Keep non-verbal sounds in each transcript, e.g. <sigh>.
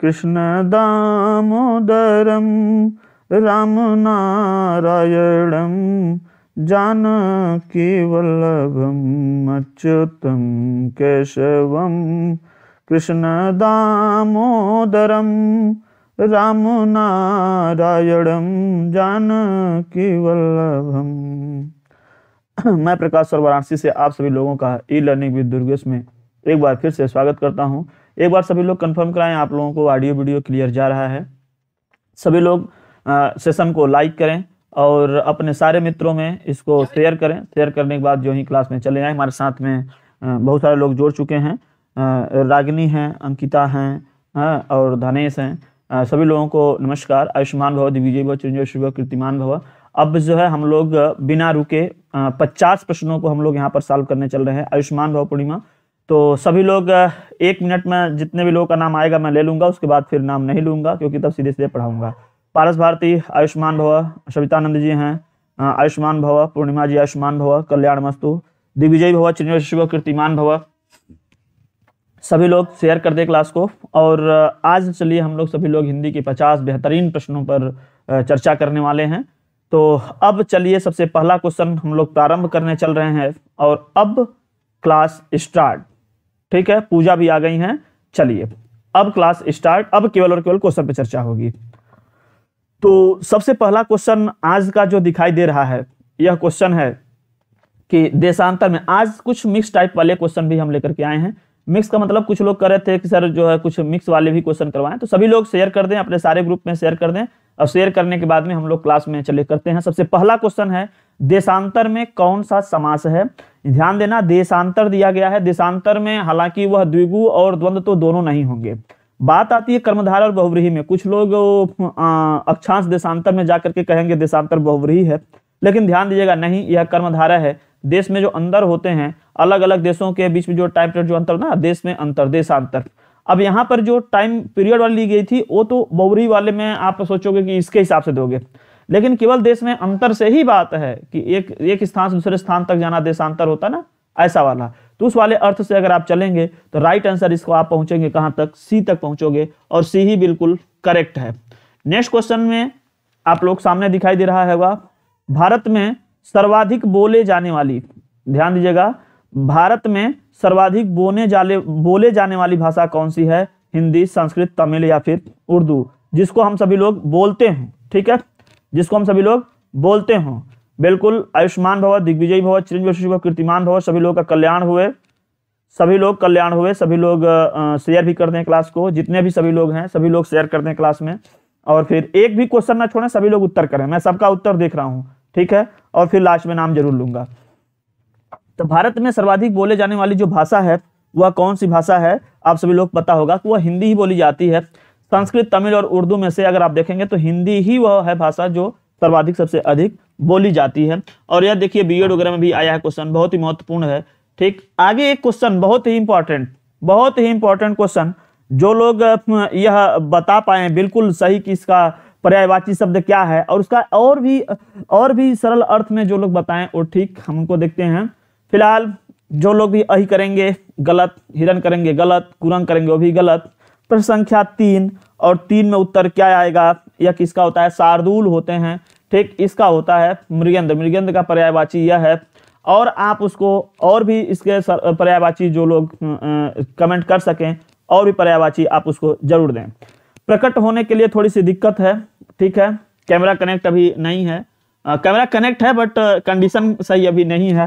कृष्ण दामोदरम राम नारायणम जानकीवल्लभम् राम केशवं जान की वल्लभम <clears throat> मैं प्रकाश और वाराणसी से आप सभी लोगों का ई लर्निंग विद दुर्गेश में एक बार फिर से स्वागत करता हूं एक बार सभी लोग कंफर्म कराएं आप लोगों को ऑडियो वीडियो क्लियर जा रहा है सभी लोग सेशन को लाइक करें और अपने सारे मित्रों में इसको शेयर करें शेयर करने के बाद जो ही क्लास में चले जाएँ हमारे साथ में बहुत सारे लोग जोड़ चुके हैं रागिनी हैं अंकिता हैं और धनेश हैं सभी लोगों को नमस्कार आयुष्मान भव दिग्विजय भव चिरंजीव शिव कीर्तिमान भव अब जो है हम लोग बिना रुके पचास प्रश्नों को हम लोग यहाँ पर सॉल्व करने चल रहे हैं आयुष्मान भव पूर्णिमा तो सभी लोग एक मिनट में जितने भी लोगों का नाम आएगा मैं ले लूँगा उसके बाद फिर नाम नहीं लूँगा क्योंकि तब सीधे सीधे पढ़ाऊँगा पारस भारती आयुष्मान भव सवितानंद जी हैं आयुष्मान भव पूर्णिमा जी आयुष्मान भव कल्याण मस्तु दिग्विजय भव चिन्ह शिव कीर्तिमान भव सभी लोग शेयर कर दें क्लास को और आज चलिए हम लोग सभी लोग हिंदी के पचास बेहतरीन प्रश्नों पर चर्चा करने वाले हैं तो अब चलिए सबसे पहला क्वेश्चन हम लोग प्रारंभ करने चल रहे हैं और अब क्लास स्टार्ट ठीक है पूजा भी आ गई हैं चलिए अब क्लास स्टार्ट अब केवल और केवल क्वेश्चन पे चर्चा होगी तो सबसे पहला क्वेश्चन आज का जो दिखाई दे रहा है यह क्वेश्चन है कि देशांतर में आज कुछ मिक्स टाइप वाले क्वेश्चन भी हम लेकर के आए हैं मिक्स का मतलब कुछ लोग कर रहे थे कि सर जो है कुछ मिक्स वाले भी क्वेश्चन करवाएं तो सभी लोग शेयर कर दें अपने सारे ग्रुप में शेयर कर दें और शेयर करने के बाद में हम लोग क्लास में चले करते हैं सबसे पहला क्वेश्चन है देशांतर में कौन सा समास है ध्यान देना देशांतर दिया गया है देशांतर में हालांकि वह द्विगु और द्वंद्व तो दोनों नहीं होंगे बात आती है कर्मधारा और बहुव्रीही में कुछ लोग अक्षांश देशांतर में जाकर के कहेंगे देशांतर बहुव्रीही है लेकिन ध्यान दीजिएगा नहीं यह कर्मधारा है देश में जो अंदर होते हैं अलग अलग देशों के बीच में जो टाइम पीरियड जो अंतर ना देश में अंतर देशांतर अब यहाँ पर जो टाइम पीरियड वाली ली गई थी वो तो बौरी वाले में आप सोचोगे कि इसके हिसाब से दोगे लेकिन केवल देश में अंतर से ही बात है कि एक एक स्थान से दूसरे स्थान तक जाना देशांतर होता ना ऐसा वाला तो उस वाले अर्थ से अगर आप चलेंगे तो राइट आंसर इसको आप पहुंचेंगे कहां तक सी तक पहुंचोगे और सी ही बिल्कुल करेक्ट है नेक्स्ट क्वेश्चन में आप लोग सामने दिखाई दे रहा है भारत में सर्वाधिक बोले जाने वाली ध्यान दीजिएगा भारत में सर्वाधिक बोने जाले बोले जाने वाली भाषा कौन सी है हिंदी संस्कृत तमिल या फिर उर्दू जिसको हम सभी लोग बोलते हैं ठीक है जिसको हम सभी लोग बोलते हों बिल्कुल आयुष्मान भव दिग्विजय भव चिरंज भव कीर्तिमान भव सभी लोग का कल्याण हुए सभी लोग कल्याण हुए सभी लोग शेयर भी करते हैं क्लास को जितने भी सभी लोग हैं सभी लोग शेयर करते हैं क्लास में और फिर एक भी क्वेश्चन ना छोड़ें सभी लोग उत्तर करें मैं सबका उत्तर देख रहा हूँ ठीक है और फिर लास्ट में नाम जरूर लूंगा तो भारत में सर्वाधिक बोले जाने वाली जो भाषा है वह कौन सी भाषा है आप सभी लोग पता होगा कि वह हिंदी ही बोली जाती है संस्कृत तमिल और उर्दू में से अगर आप देखेंगे तो हिंदी ही वह है भाषा जो सर्वाधिक सबसे अधिक बोली जाती है और यह देखिए बी एड हाँ। वगैरह में भी आया है क्वेश्चन बहुत ही महत्वपूर्ण है ठीक आगे एक क्वेश्चन बहुत ही इंपॉर्टेंट बहुत ही इंपॉर्टेंट क्वेश्चन जो लोग यह बता पाए बिल्कुल सही कि इसका पर्यायवाची शब्द क्या है और उसका और भी और भी सरल अर्थ में जो लोग बताएं वो ठीक हमको देखते हैं फिलहाल जो लोग भी अही करेंगे गलत हिरण करेंगे गलत कुरंग करेंगे वो भी गलत प्रश्न संख्या तीन और तीन में उत्तर क्या आएगा यह किसका होता है शार्दुल होते हैं ठीक इसका होता है मृगेंद्र मृगेंद्र का पर्यायवाची यह है और आप उसको और भी इसके पर्यायवाची जो लोग कमेंट कर सकें और भी पर्यायवाची आप उसको जरूर दें प्रकट होने के लिए थोड़ी सी दिक्कत है ठीक है कैमरा कनेक्ट अभी नहीं है कैमरा कनेक्ट है बट कंडीशन सही अभी नहीं है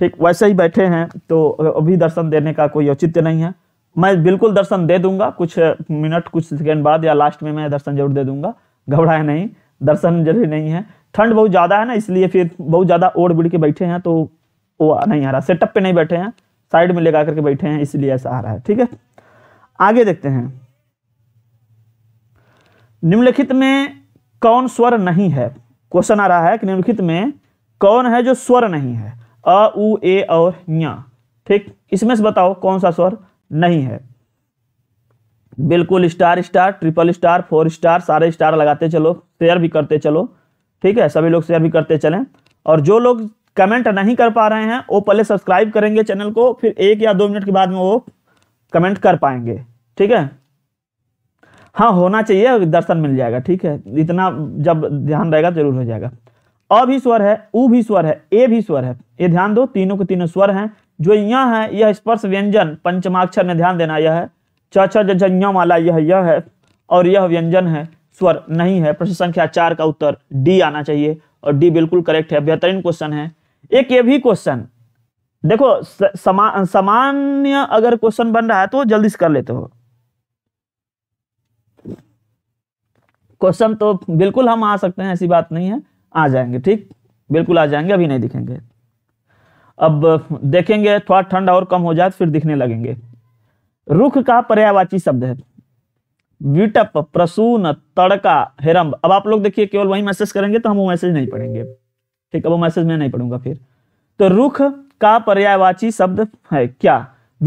ठीक वैसे ही बैठे हैं तो अभी दर्शन देने का कोई औचित्य नहीं है मैं बिल्कुल दर्शन दे दूंगा कुछ मिनट कुछ सेकेंड बाद या लास्ट में मैं दर्शन जरूर दे दूंगा घबराए नहीं दर्शन जरूरी नहीं है ठंड बहुत ज़्यादा है ना इसलिए फिर बहुत ज़्यादा ओढ़ बिड़ के बैठे हैं तो वो नहीं आ रहा सेटअप पे नहीं बैठे हैं साइड में लगा करके बैठे हैं इसलिए ऐसा आ रहा है ठीक है आगे देखते हैं निम्नलिखित में कौन स्वर नहीं है क्वेश्चन आ रहा है कि निम्नलिखित में कौन है जो स्वर नहीं है अ उ ए और ठीक इसमें से बताओ कौन सा स्वर नहीं है बिल्कुल star star triple star four star सारे स्टार लगाते चलो शेयर भी करते चलो ठीक है सभी लोग शेयर भी करते चलें और जो लोग कमेंट नहीं कर पा रहे हैं वो पहले सब्सक्राइब करेंगे चैनल को फिर एक या दो मिनट के बाद में वो कमेंट कर पाएंगे ठीक है हाँ होना चाहिए दर्शन मिल जाएगा ठीक है इतना जब ध्यान रहेगा तो जरूर हो जाएगा अ भी स्वर है उ भी स्वर है ए भी स्वर है ये ध्यान दो तीनों के तीनों स्वर हैं जो यहाँ है यह स्पर्श व्यंजन पंचमाक्षर में ध्यान देना यह है च छ वाला यह यह है और यह व्यंजन है स्वर नहीं है प्रश्न संख्या चार का उत्तर डी आना चाहिए और डी बिल्कुल करेक्ट है बेहतरीन क्वेश्चन है एक ये भी क्वेश्चन देखो समान सामान्य अगर क्वेश्चन बन रहा है तो जल्दी से कर लेते हो क्वेश्चन तो बिल्कुल हम आ सकते हैं ऐसी बात नहीं है आ जाएंगे ठीक बिल्कुल आ जाएंगे अभी नहीं दिखेंगे अब देखेंगे थोड़ा ठंड और कम हो जाए तो फिर दिखने लगेंगे रुख का पर्यावाची शब्द है विटप प्रसून तड़का हेरम्ब अब आप लोग देखिए केवल वही मैसेज करेंगे तो हम वो मैसेज नहीं पढ़ेंगे ठीक है वो मैसेज मैं नहीं पढ़ूंगा फिर तो रुख का पर्यायवाची शब्द है क्या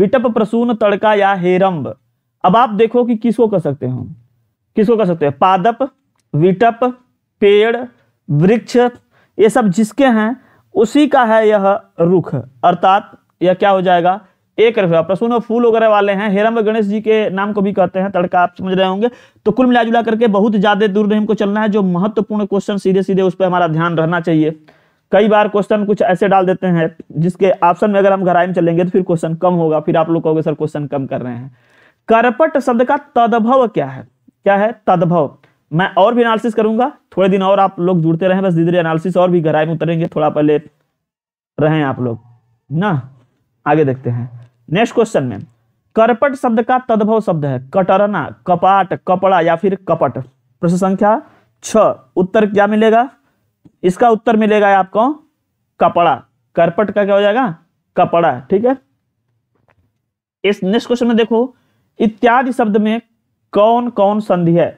विटप प्रसून तड़का या हेरम्ब अब आप देखो कि किसको कह सकते हो किसको कह सकते हो पादप विटप पेड़ वृक्ष ये सब जिसके हैं उसी का है यह रुख अर्थात यह क्या हो जाएगा एक रुख प्रसून फूल वगैरह वाले हैं हेरम गणेश जी के नाम को भी कहते हैं तड़का आप समझ रहे होंगे तो कुल मिला जुला करके बहुत ज्यादा दूर नहीं हमको चलना है जो महत्वपूर्ण क्वेश्चन सीधे सीधे उस पर हमारा ध्यान रहना चाहिए कई बार क्वेश्चन कुछ ऐसे डाल देते हैं जिसके ऑप्शन में अगर हम गहराई में चलेंगे तो फिर क्वेश्चन कम होगा फिर आप लोग कहोगे सर क्वेश्चन कम कर रहे हैं करपट शब्द का तदभव क्या है क्या है तदभव मैं और भी एनालिसिस करूंगा थोड़े दिन और आप लोग जुड़ते रहें बस धीरे धीरे एनालिसिस और भी गहराई में उतरेंगे थोड़ा पहले रहें आप लोग ना आगे देखते हैं नेक्स्ट क्वेश्चन में करपट शब्द का तद्भव शब्द है कटरना कपाट कपड़ा या फिर कपट प्रश्न संख्या छ उत्तर क्या मिलेगा इसका उत्तर मिलेगा आपको कपड़ा करपट का क्या हो जाएगा कपड़ा ठीक है इस नेक्स्ट क्वेश्चन में देखो इत्यादि शब्द में कौन कौन संधि है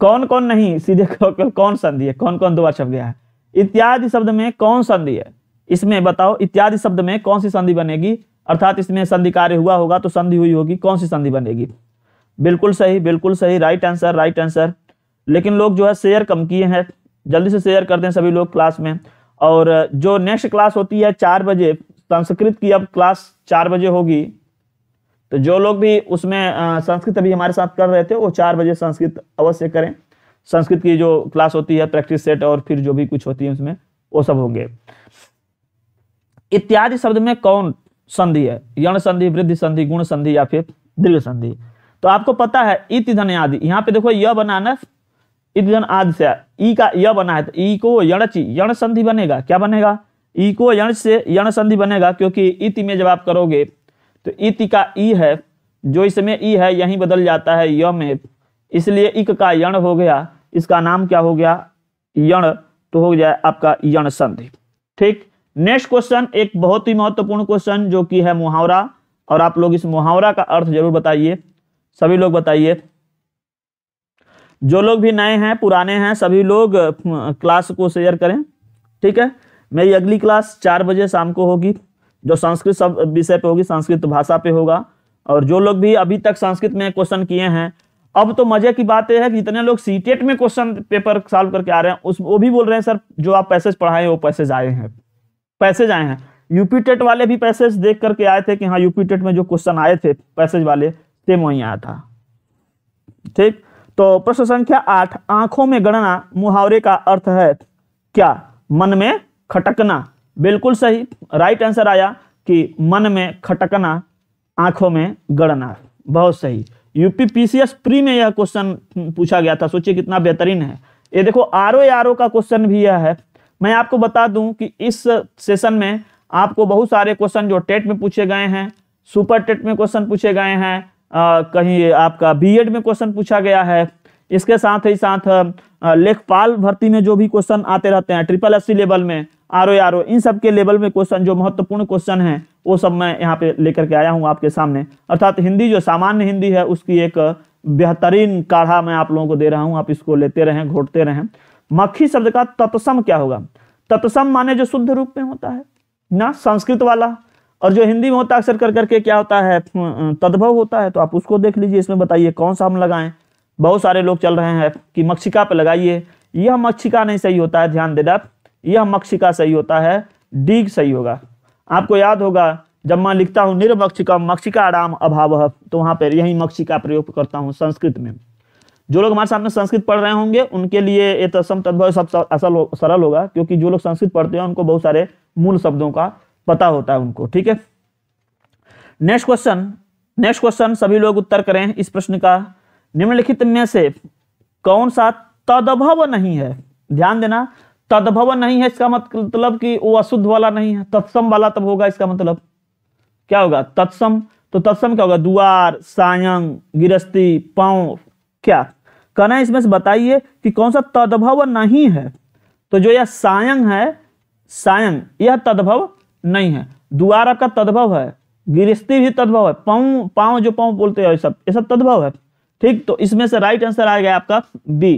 कौन कौन नहीं सीधे कौन संधि है कौन कौन दो बार छप गया है इत्यादि शब्द में कौन संधि है इसमें बताओ इत्यादि शब्द में कौन सी संधि बनेगी अर्थात इसमें संधि कार्य हुआ होगा तो संधि हुई होगी कौन सी संधि बनेगी बिल्कुल सही बिल्कुल सही राइट आंसर राइट आंसर लेकिन लोग जो है शेयर कम किए हैं जल्दी से शेयर करते हैं सभी लोग क्लास में और जो नेक्स्ट क्लास होती है चार बजे संस्कृत की अब क्लास चार बजे होगी तो जो लोग भी उसमें संस्कृत अभी हमारे साथ कर रहे थे वो चार बजे संस्कृत अवश्य करें संस्कृत की जो क्लास होती है प्रैक्टिस सेट और फिर जो भी कुछ होती है उसमें वो सब होंगे इत्यादि शब्द में कौन संधि है यण संधि वृद्धि संधि गुण संधि या फिर दीर्घ संधि तो आपको पता है इत धन आदि यहाँ पे देखो य बनाना इत धन आदि से ई का य बना है तो ई को यणची यण संधि बनेगा क्या बनेगा ई को यण से यण संधि बनेगा क्योंकि इति में जब आप करोगे तो इत का ई है जो इसमें ई है यही बदल जाता है य में इसलिए इक का यण हो गया इसका नाम क्या हो गया यण तो हो गया आपका यण संधि ठीक नेक्स्ट क्वेश्चन एक बहुत ही महत्वपूर्ण क्वेश्चन जो कि है मुहावरा और आप लोग इस मुहावरा का अर्थ जरूर बताइए सभी लोग बताइए जो लोग भी नए हैं पुराने हैं सभी लोग क्लास को शेयर करें ठीक है मेरी अगली क्लास चार बजे शाम को होगी जो संस्कृत सब विषय पे होगी संस्कृत भाषा पे होगा और जो लोग भी अभी तक संस्कृत में क्वेश्चन किए हैं अब तो मजे की बात यह है कि जितने लोग सीटेट e में क्वेश्चन पेपर सॉल्व करके आ रहे हैं उस वो भी बोल रहे हैं सर जो आप पैसेज पढ़ाए वो पैसेज आए हैं पैसेज आए हैं यूपी टेट e वाले भी पैसेज देख करके आए थे कि हाँ यूपी टेट e में जो क्वेश्चन आए थे पैसेज वाले सेम वहीं आया था ठीक तो प्रश्न संख्या आठ आंखों में गणना मुहावरे का अर्थ है क्या मन में खटकना बिल्कुल सही राइट आंसर आया कि मन में खटकना आंखों में गड़ना बहुत सही यूपी पीसीएस प्री में यह क्वेश्चन पूछा गया था सोचिए कितना बेहतरीन है ये देखो आर ओ आर ओ का क्वेश्चन भी यह है मैं आपको बता दूं कि इस सेशन में आपको बहुत सारे क्वेश्चन जो टेट में पूछे गए हैं सुपर टेट में क्वेश्चन पूछे गए हैं आ, कहीं आपका बीएड में क्वेश्चन पूछा गया है इसके साथ ही साथ लेखपाल भर्ती में जो भी क्वेश्चन आते रहते हैं ट्रिपल एस सी लेवल में आर ओ आर ओ इन सब के लेवल में क्वेश्चन जो महत्वपूर्ण क्वेश्चन है वो सब मैं यहाँ पे लेकर के आया हूँ आपके सामने अर्थात हिंदी जो सामान्य हिंदी है उसकी एक बेहतरीन काढ़ा मैं आप लोगों को दे रहा हूँ आप इसको लेते रहें घोटते रहें मक्खी शब्द का तत्सम क्या होगा तत्सम माने जो शुद्ध रूप में होता है ना संस्कृत वाला और जो हिंदी में होता है अक्सर कर करके क्या होता है तद्भव होता है तो आप उसको देख लीजिए इसमें बताइए कौन सा हम लगाएं बहुत सारे लोग चल रहे हैं कि मक्षिका पे लगाइए यह मक्षिका नहीं सही होता है ध्यान देना यह मक्षिका सही होता है डीग सही होगा आपको याद होगा जब मैं लिखता हूँ निर्मक्षिका मक्षिका आराम अभाव तो वहाँ पर यही मक्षिका प्रयोग करता हूँ संस्कृत में जो लोग हमारे सामने संस्कृत पढ़ रहे होंगे उनके लिए ये तत्सम तो तद्भव सब असल हो, सरल होगा क्योंकि जो लोग संस्कृत पढ़ते हैं उनको बहुत सारे मूल शब्दों का पता होता है उनको ठीक है नेक्स्ट क्वेश्चन नेक्स्ट क्वेश्चन सभी लोग उत्तर करें इस प्रश्न का निम्नलिखित में से कौन सा तदभव नहीं है ध्यान देना तदभवन नहीं है इसका मतलब कि वो अशुद्ध वाला नहीं है तत्सम वाला तब होगा इसका मतलब क्या होगा तत्सम तो तत्सम क्या होगा दुआर सायंग गिरस्ती पाओ क्या कहना इसमें से बताइए कि कौन सा तद्भव नहीं है तो जो यह सायंग है सायंग यह तद्भव नहीं है दुआर आपका तद्भव है गिरस्ती भी तद्भव है पाओ पाओ जो पाओ बोलते हैं सब ये सब तद्भव है ठीक तो इसमें से राइट आंसर आ गया आपका बी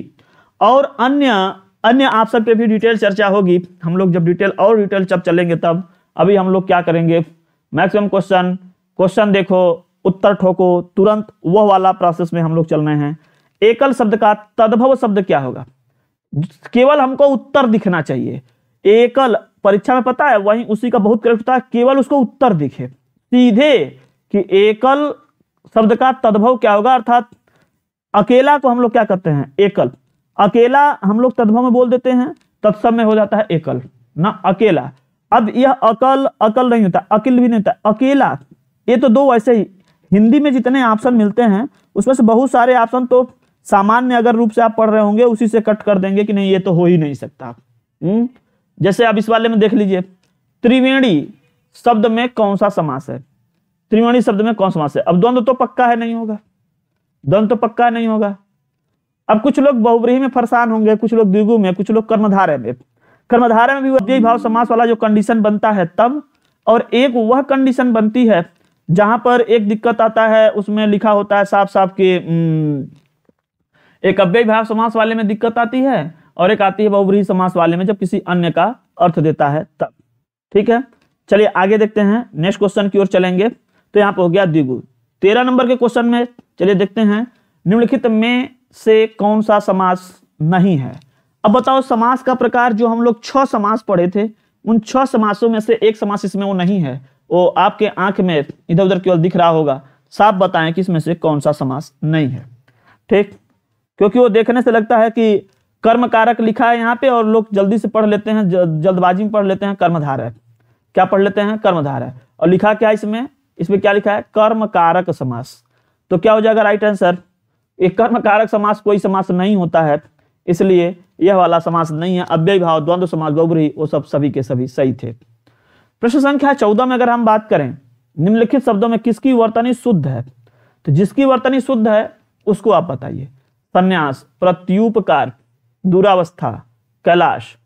और अन्य अन्य आप सब पे भी डिटेल चर्चा होगी हम लोग जब डिटेल और डिटेल जब चलेंगे तब अभी हम लोग क्या करेंगे मैक्सिमम क्वेश्चन क्वेश्चन देखो उत्तर ठोको तुरंत वह वाला प्रोसेस में हम लोग चल रहे हैं एकल शब्द का तद्भव शब्द क्या होगा केवल हमको उत्तर दिखना चाहिए एकल परीक्षा में पता है वहीं उसी का बहुत करेक्ट है केवल उसको उत्तर दिखे सीधे कि एकल शब्द का तद्भव क्या होगा अर्थात अकेला को हम लोग क्या करते हैं एकल अकेला हम लोग तद्भव में बोल देते हैं तत्सव में हो जाता है एकल ना अकेला अब यह अकल अकल नहीं होता अकिल भी नहीं होता अकेला ये तो दो वैसे ही हिंदी में जितने ऑप्शन मिलते हैं उसमें से बहुत सारे ऑप्शन तो सामान्य अगर रूप से आप पढ़ रहे होंगे उसी से कट कर देंगे कि नहीं ये तो हो ही नहीं सकता हुँ? हम्म? जैसे आप इस वाले में देख लीजिए त्रिवेणी शब्द में कौन सा समास है त्रिवेणी शब्द में कौन समास है अब द्वंद्व तो पक्का है नहीं होगा द्वंद्व तो पक्का नहीं होगा अब कुछ लोग बहुब्रीही में फरसान होंगे कुछ लोग द्विगु में कुछ लोग कर्मधारे में कर्मधारा में भी व्यय भाव समास वाला जो कंडीशन बनता है तब और एक वह कंडीशन बनती है जहां पर एक दिक्कत आता है उसमें लिखा होता है साफ साफ कि एक अव्यय भाव समास वाले में दिक्कत आती है और एक आती है बहुब्रीही समास वाले में जब किसी अन्य का अर्थ देता है तब ठीक है चलिए आगे देखते हैं नेक्स्ट क्वेश्चन की ओर चलेंगे तो यहाँ पर हो गया द्विगु तेरह नंबर के क्वेश्चन में चलिए देखते हैं निम्नलिखित में से कौन सा समास नहीं है अब बताओ समास का प्रकार जो हम लोग छह समास पढ़े थे उन छह समासों में से एक समास इसमें वो नहीं है वो आपके आंख में इधर उधर केवल दिख रहा होगा साफ बताएं कि इसमें से कौन सा समास नहीं है ठीक क्योंकि वो देखने से लगता है कि कर्म कारक लिखा है यहाँ पे और लोग जल्दी से पढ़ लेते हैं जल्दबाजी में पढ़ लेते हैं है क्या पढ़ लेते हैं है और लिखा क्या इसमें इसमें क्या लिखा है कर्म कारक समास तो क्या हो जाएगा राइट आंसर एक कर्म कारक समास कोई समास नहीं होता है इसलिए यह वाला समास नहीं है अव्यय भाव द्वंद्व समास बहुग्रही वो सब सभी के सभी सही थे प्रश्न संख्या चौदह में अगर हम बात करें निम्नलिखित शब्दों में किसकी वर्तनी शुद्ध है तो जिसकी वर्तनी शुद्ध है उसको आप बताइए संन्यास प्रत्युपकार दुरावस्था कैलाश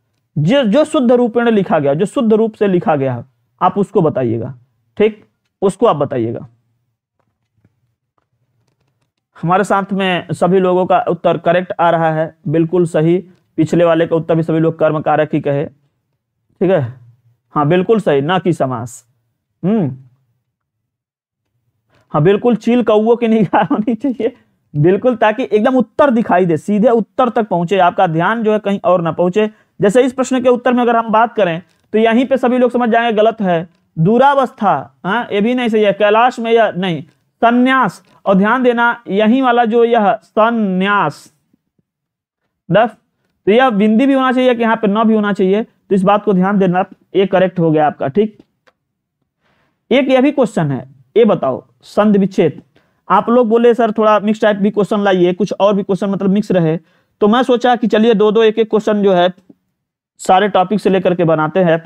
जो जो शुद्ध रूपेण लिखा गया जो शुद्ध रूप से लिखा गया आप उसको बताइएगा ठीक उसको आप बताइएगा हमारे साथ में सभी लोगों का उत्तर करेक्ट आ रहा है बिल्कुल सही पिछले वाले का उत्तर भी सभी लोग कर्म कारक ही कहे ठीक है हाँ बिल्कुल सही ना कि समास हम्म हाँ बिल्कुल चील कौओ की निगाह होनी चाहिए बिल्कुल ताकि एकदम उत्तर दिखाई दे सीधे उत्तर तक पहुंचे आपका ध्यान जो है कहीं और ना पहुंचे जैसे इस प्रश्न के उत्तर में अगर हम बात करें तो यहीं पे सभी लोग समझ जाएंगे गलत है दूरावस्था हाँ ये भी नहीं सही है कैलाश में या नहीं संन्यास और ध्यान देना यही वाला जो यह संन्यास दस तो यह बिंदी भी होना चाहिए कि यहां पे न भी होना चाहिए तो इस बात को ध्यान देना ये करेक्ट हो गया आपका ठीक एक यह भी क्वेश्चन है ये बताओ संधि विच्छेद आप लोग बोले सर थोड़ा मिक्स टाइप भी क्वेश्चन लाइए कुछ और भी क्वेश्चन मतलब मिक्स रहे तो मैं सोचा कि चलिए दो दो एक एक क्वेश्चन जो है सारे टॉपिक से लेकर के बनाते हैं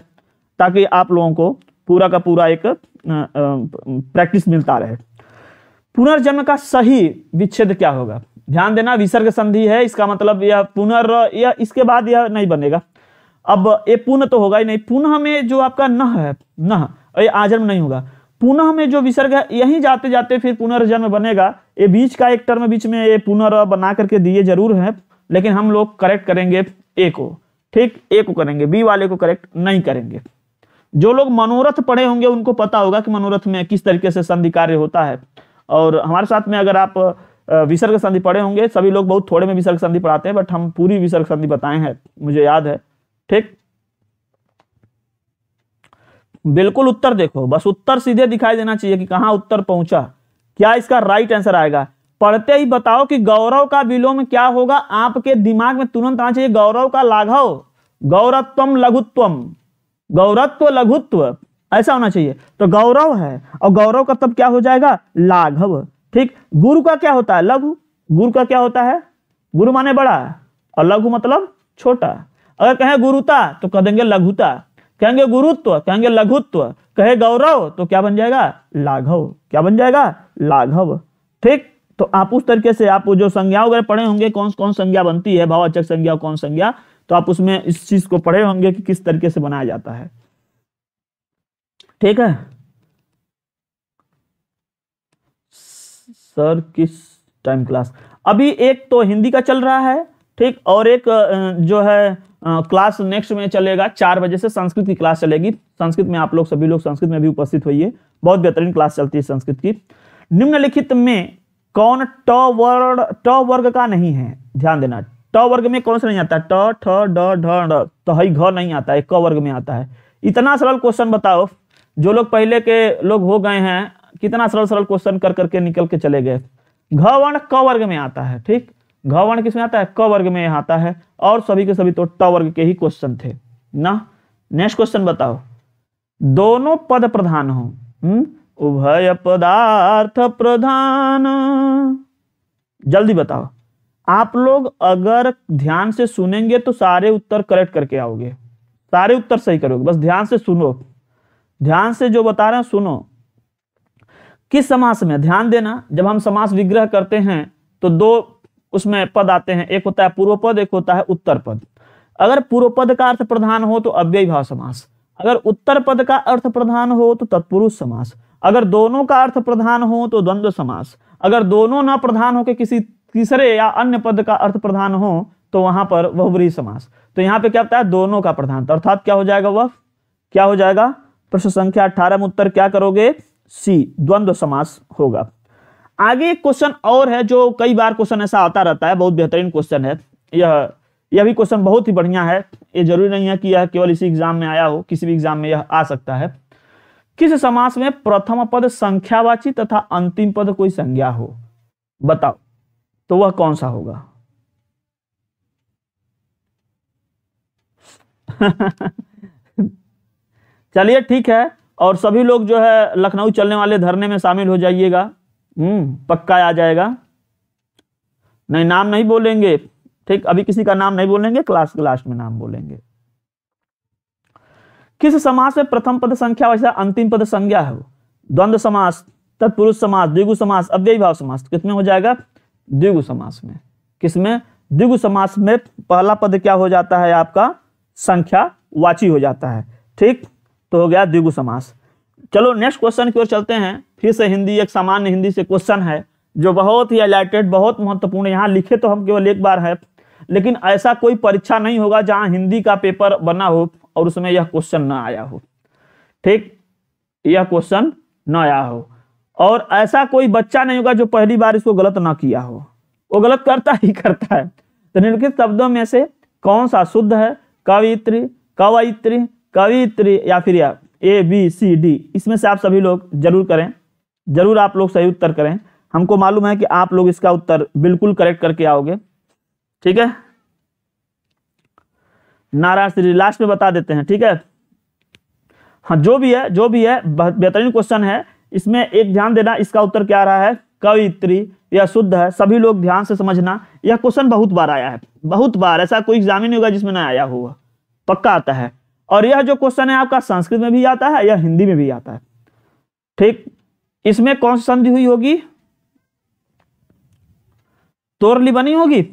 ताकि आप लोगों को पूरा का पूरा एक प्रैक्टिस मिलता रहे पुनर्जन्म का सही विच्छेद क्या होगा ध्यान देना विसर्ग संधि है इसका मतलब यह पुनर् या इसके बाद यह नहीं बनेगा अब ये पुनः तो होगा ही नहीं पुनः में जो आपका न है न ये आजन्म नहीं होगा पुनः में जो विसर्ग है यही जाते जाते फिर पुनर्जन्म बनेगा ये बीच का एक टर्म बीच में ये पुनर् बना करके दिए जरूर है लेकिन हम लोग करेक्ट करेंगे ए को ठीक ए को करेंगे बी वाले को करेक्ट नहीं करेंगे जो लोग मनोरथ पढ़े होंगे उनको पता होगा कि मनोरथ में किस तरीके से संधि कार्य होता है और हमारे साथ में अगर आप विसर्ग संधि पढ़े होंगे सभी लोग बहुत थोड़े में विसर्ग संधि पढ़ाते हैं बट हम पूरी विसर्ग संधि बताए हैं मुझे याद है ठीक बिल्कुल उत्तर देखो बस उत्तर सीधे दिखाई देना चाहिए कि कहां उत्तर पहुंचा क्या इसका राइट आंसर आएगा पढ़ते ही बताओ कि गौरव का विलोम क्या होगा आपके दिमाग में तुरंत आना चाहिए गौरव का लाघव गौरत्वम लघुत्वम गौरत्व लघुत्व ऐसा होना चाहिए तो गौरव है और गौरव का तब क्या हो जाएगा लाघव ठीक गुरु का क्या होता है लघु गुरु का क्या होता है गुरु माने बड़ा और लघु मतलब छोटा अगर कहें गुरुता तो कह देंगे लघुता कहेंगे गुरुत्व कहेंगे लघुत्व कहे गौरव तो क्या बन जाएगा लाघव क्या बन जाएगा लाघव ठीक तो आप उस तरीके से आप जो संज्ञा वगैरह पढ़े होंगे कौन कौन संज्ञा बनती है भावाचक संज्ञा कौन संज्ञा तो आप उसमें इस चीज को पढ़े होंगे कि किस तरीके से बनाया जाता है ठीक है सर किस टाइम क्लास अभी एक तो हिंदी का चल रहा है ठीक और एक जो है क्लास नेक्स्ट में चलेगा चार बजे से संस्कृत की क्लास चलेगी संस्कृत में आप लोग सभी लोग संस्कृत में भी उपस्थित होइए बहुत बेहतरीन क्लास चलती है संस्कृत की निम्नलिखित में कौन ट वर्ड ट वर्ग का नहीं है ध्यान देना ट वर्ग में कौन सा नहीं आता ट ठ ड ढ तो हई घ नहीं आता है क वर्ग में आता है इतना सरल क्वेश्चन बताओ जो लोग पहले के लोग हो गए हैं कितना सरल सरल क्वेश्चन कर करके निकल के चले गए घ वर्ण क वर्ग में आता है ठीक घ वर्ण किसमें आता है क वर्ग में आता है और सभी के सभी तो ट वर्ग के ही क्वेश्चन थे ना नेक्स्ट क्वेश्चन बताओ दोनों पद प्रधान हो हम्म? उभय पदार्थ प्रधान जल्दी बताओ आप लोग अगर ध्यान से सुनेंगे तो सारे उत्तर करेक्ट करके आओगे सारे उत्तर सही करोगे बस ध्यान से सुनो ध्यान से जो बता रहे हैं सुनो किस समास में ध्यान देना जब हम समास विग्रह करते हैं तो दो उसमें पद आते हैं एक होता है पूर्व पद एक होता है उत्तर पद अगर पूर्व पद का अर्थ प्रधान हो तो अव्यय भाव समास अगर उत्तर पद का अर्थ प्रधान हो तो तत्पुरुष समास अगर दोनों का अर्थ प्रधान हो तो द्वंद्व समास अगर दोनों ना प्रधान हो के किसी तीसरे या अन्य पद का अर्थ प्रधान हो तो वहां पर वह समास तो यहाँ पे क्या होता है दोनों का प्रधान तो अर्थात क्या हो जाएगा वह क्या हो जाएगा प्रश्न संख्या अठारह में उत्तर क्या करोगे सी द्वंद्व समास होगा आगे एक क्वेश्चन और है जो कई बार क्वेश्चन ऐसा आता रहता है बहुत बेहतरीन क्वेश्चन है यह यह भी क्वेश्चन बहुत ही बढ़िया है ये जरूरी नहीं है कि यह केवल इसी एग्जाम में आया हो किसी भी एग्जाम में यह आ सकता है किस समास में प्रथम पद संख्यावाची तथा अंतिम पद कोई संज्ञा हो बताओ तो वह कौन सा होगा <laughs> चलिए ठीक है और सभी लोग जो है लखनऊ चलने वाले धरने में शामिल हो जाइएगा हम्म, पक्का आ जाएगा नहीं नाम नहीं बोलेंगे ठीक अभी किसी का नाम नहीं बोलेंगे क्लास क्लास में नाम बोलेंगे किस समास में प्रथम पद संख्या वैसा अंतिम पद संज्ञा है वो द्वंद्व समास तत्पुरुष समास द्विगु समास अव्ययी भाव समास किसमें हो जाएगा द्विगु समास में किसमें द्विगु समास में पहला पद क्या हो जाता है आपका संख्या वाची हो जाता है ठीक तो हो गया द्विगु समास चलो नेक्स्ट क्वेश्चन की ओर चलते हैं फिर से हिंदी एक सामान्य हिंदी से क्वेश्चन है जो बहुत ही अलाइटेड बहुत महत्वपूर्ण यहाँ लिखे तो हम केवल एक बार है लेकिन ऐसा कोई परीक्षा नहीं होगा जहां हिंदी का पेपर बना हो और उसमें यह क्वेश्चन ना आया हो ठीक यह क्वेश्चन न आया हो और ऐसा कोई बच्चा नहीं होगा जो पहली बार इसको गलत ना किया हो वो गलत करता ही करता है तो निम्नलिखित शब्दों में से कौन सा शुद्ध है कवित्री कवयित्री कवित्री या फिर या ए बी सी डी इसमें से आप सभी लोग जरूर करें जरूर आप लोग सही उत्तर करें हमको मालूम है कि आप लोग इसका उत्तर बिल्कुल करेक्ट करके आओगे ठीक है नारायण श्री लास्ट में बता देते हैं ठीक है हाँ जो भी है जो भी है बेहतरीन क्वेश्चन है इसमें एक ध्यान देना इसका उत्तर क्या रहा है कवित्री यह शुद्ध है सभी लोग ध्यान से समझना यह क्वेश्चन बहुत बार आया है बहुत बार ऐसा कोई एग्जाम ही नहीं होगा जिसमें ना आया हुआ पक्का आता है और यह जो क्वेश्चन है आपका संस्कृत में भी आता है या हिंदी में भी आता है ठीक इसमें कौन सी संधि हुई होगी तोरली बनी होगी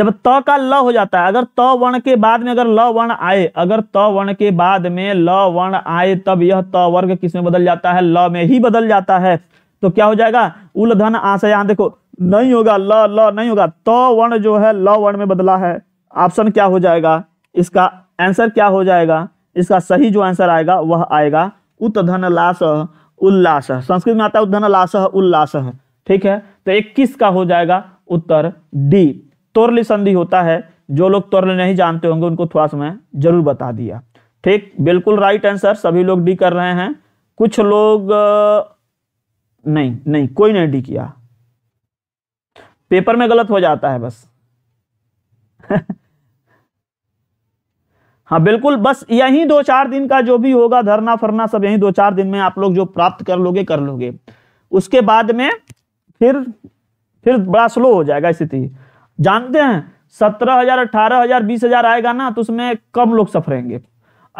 जब त का ल हो जाता है अगर त वर्ण के बाद में अगर ल वर्ण आए अगर त वर्ण के बाद में ल वर्ण आए तब यह त वर्ग किस में बदल जाता है ल में ही बदल जाता है तो क्या हो जाएगा उल धन आशय यहां देखो नहीं होगा ल ल नहीं होगा त वर्ण जो है ल वर्ण में बदला है ऑप्शन क्या हो जाएगा इसका आंसर क्या हो जाएगा इसका सही जो आंसर आएगा वह आएगा उतधन लास उल्लास संस्कृत में आता है उद्धन लास उल्लास ठीक है तो इक्कीस का हो जाएगा उत्तर डी तोरली संधि होता है जो लोग तोरली नहीं जानते होंगे उनको थोड़ा समय जरूर बता दिया ठीक बिल्कुल राइट आंसर सभी लोग डी कर रहे हैं कुछ लोग नहीं नहीं कोई नहीं डी किया पेपर में गलत हो जाता है बस <laughs> हाँ बिल्कुल बस यही दो चार दिन का जो भी होगा धरना फरना सब यही दो चार दिन में आप लोग जो प्राप्त कर लोगे कर लोगे उसके बाद में फिर फिर बड़ा स्लो हो जाएगा स्थिति जानते हैं सत्रह हजार अठारह हजार बीस हजार आएगा ना तो उसमें कम लोग सफरेंगे